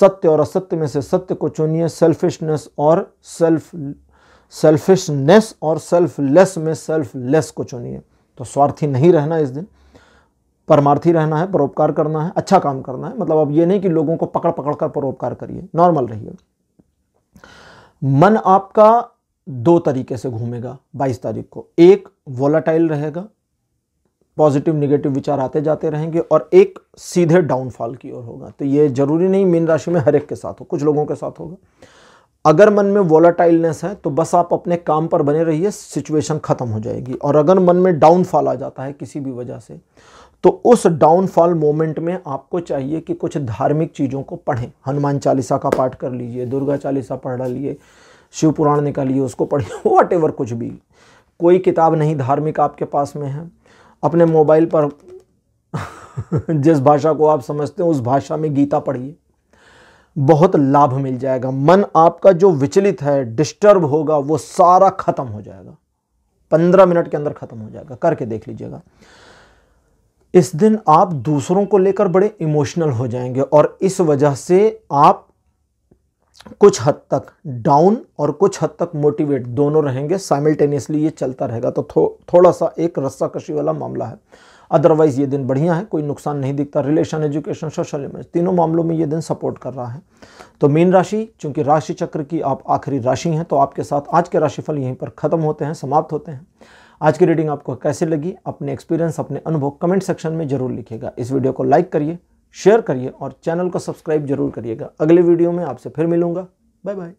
सत्य और असत्य में से सत्य को चुनिए सेल्फिशनेस और सेल्फ सेल्फिशनेस और सेल्फलेस में सेल्फलेस को चुनिए तो स्वार्थी नहीं रहना इस दिन परमार्थी रहना है परोपकार करना है अच्छा काम करना है मतलब अब ये नहीं कि लोगों को पकड़ पकड़ कर परोपकार करिए नॉर्मल रहिए मन आपका दो तरीके से घूमेगा 22 तारीख को एक वोलाटाइल रहेगा पॉजिटिव निगेटिव विचार आते जाते रहेंगे और एक सीधे डाउनफॉल की ओर होगा तो ये जरूरी नहीं मीन राशि में हर एक के साथ हो कुछ लोगों के साथ होगा अगर मन में वोलाटाइलनेस है तो बस आप अपने काम पर बने रहिए सिचुएशन खत्म हो जाएगी और अगर मन में डाउनफॉल आ जाता है किसी भी वजह से तो उस डाउनफॉल मोमेंट में आपको चाहिए कि कुछ धार्मिक चीज़ों को पढ़ें हनुमान चालीसा का पाठ कर लीजिए दुर्गा चालीसा पढ़ लीजिए शिव पुराण निकालिए उसको पढ़िए वट एवर कुछ भी कोई किताब नहीं धार्मिक आपके पास में है अपने मोबाइल पर जिस भाषा को आप समझते हैं उस भाषा में गीता पढ़िए बहुत लाभ मिल जाएगा मन आपका जो विचलित है डिस्टर्ब होगा वो सारा खत्म हो जाएगा पंद्रह मिनट के अंदर खत्म हो जाएगा करके देख लीजिएगा इस दिन आप दूसरों को लेकर बड़े इमोशनल हो जाएंगे और इस वजह से आप कुछ हद तक डाउन और कुछ हद तक मोटिवेट दोनों रहेंगे साइमल्टेनियसली ये चलता रहेगा तो थो, थोड़ा सा एक रस्सा कशी वाला मामला है अदरवाइज़ ये दिन बढ़िया है कोई नुकसान नहीं दिखता रिलेशन एजुकेशन सोशल इमेज तीनों मामलों में ये दिन सपोर्ट कर रहा है तो मीन राशि चूंकि राशि चक्र की आप आखिरी राशि हैं तो आपके साथ आज के राशिफल यहीं पर ख़त्म होते हैं समाप्त होते हैं आज की रीडिंग आपको कैसे लगी अपने एक्सपीरियंस अपने अनुभव कमेंट सेक्शन में जरूर लिखिएगा इस वीडियो को लाइक करिए शेयर करिए और चैनल को सब्सक्राइब जरूर करिएगा अगले वीडियो में आपसे फिर मिलूंगा बाय बाय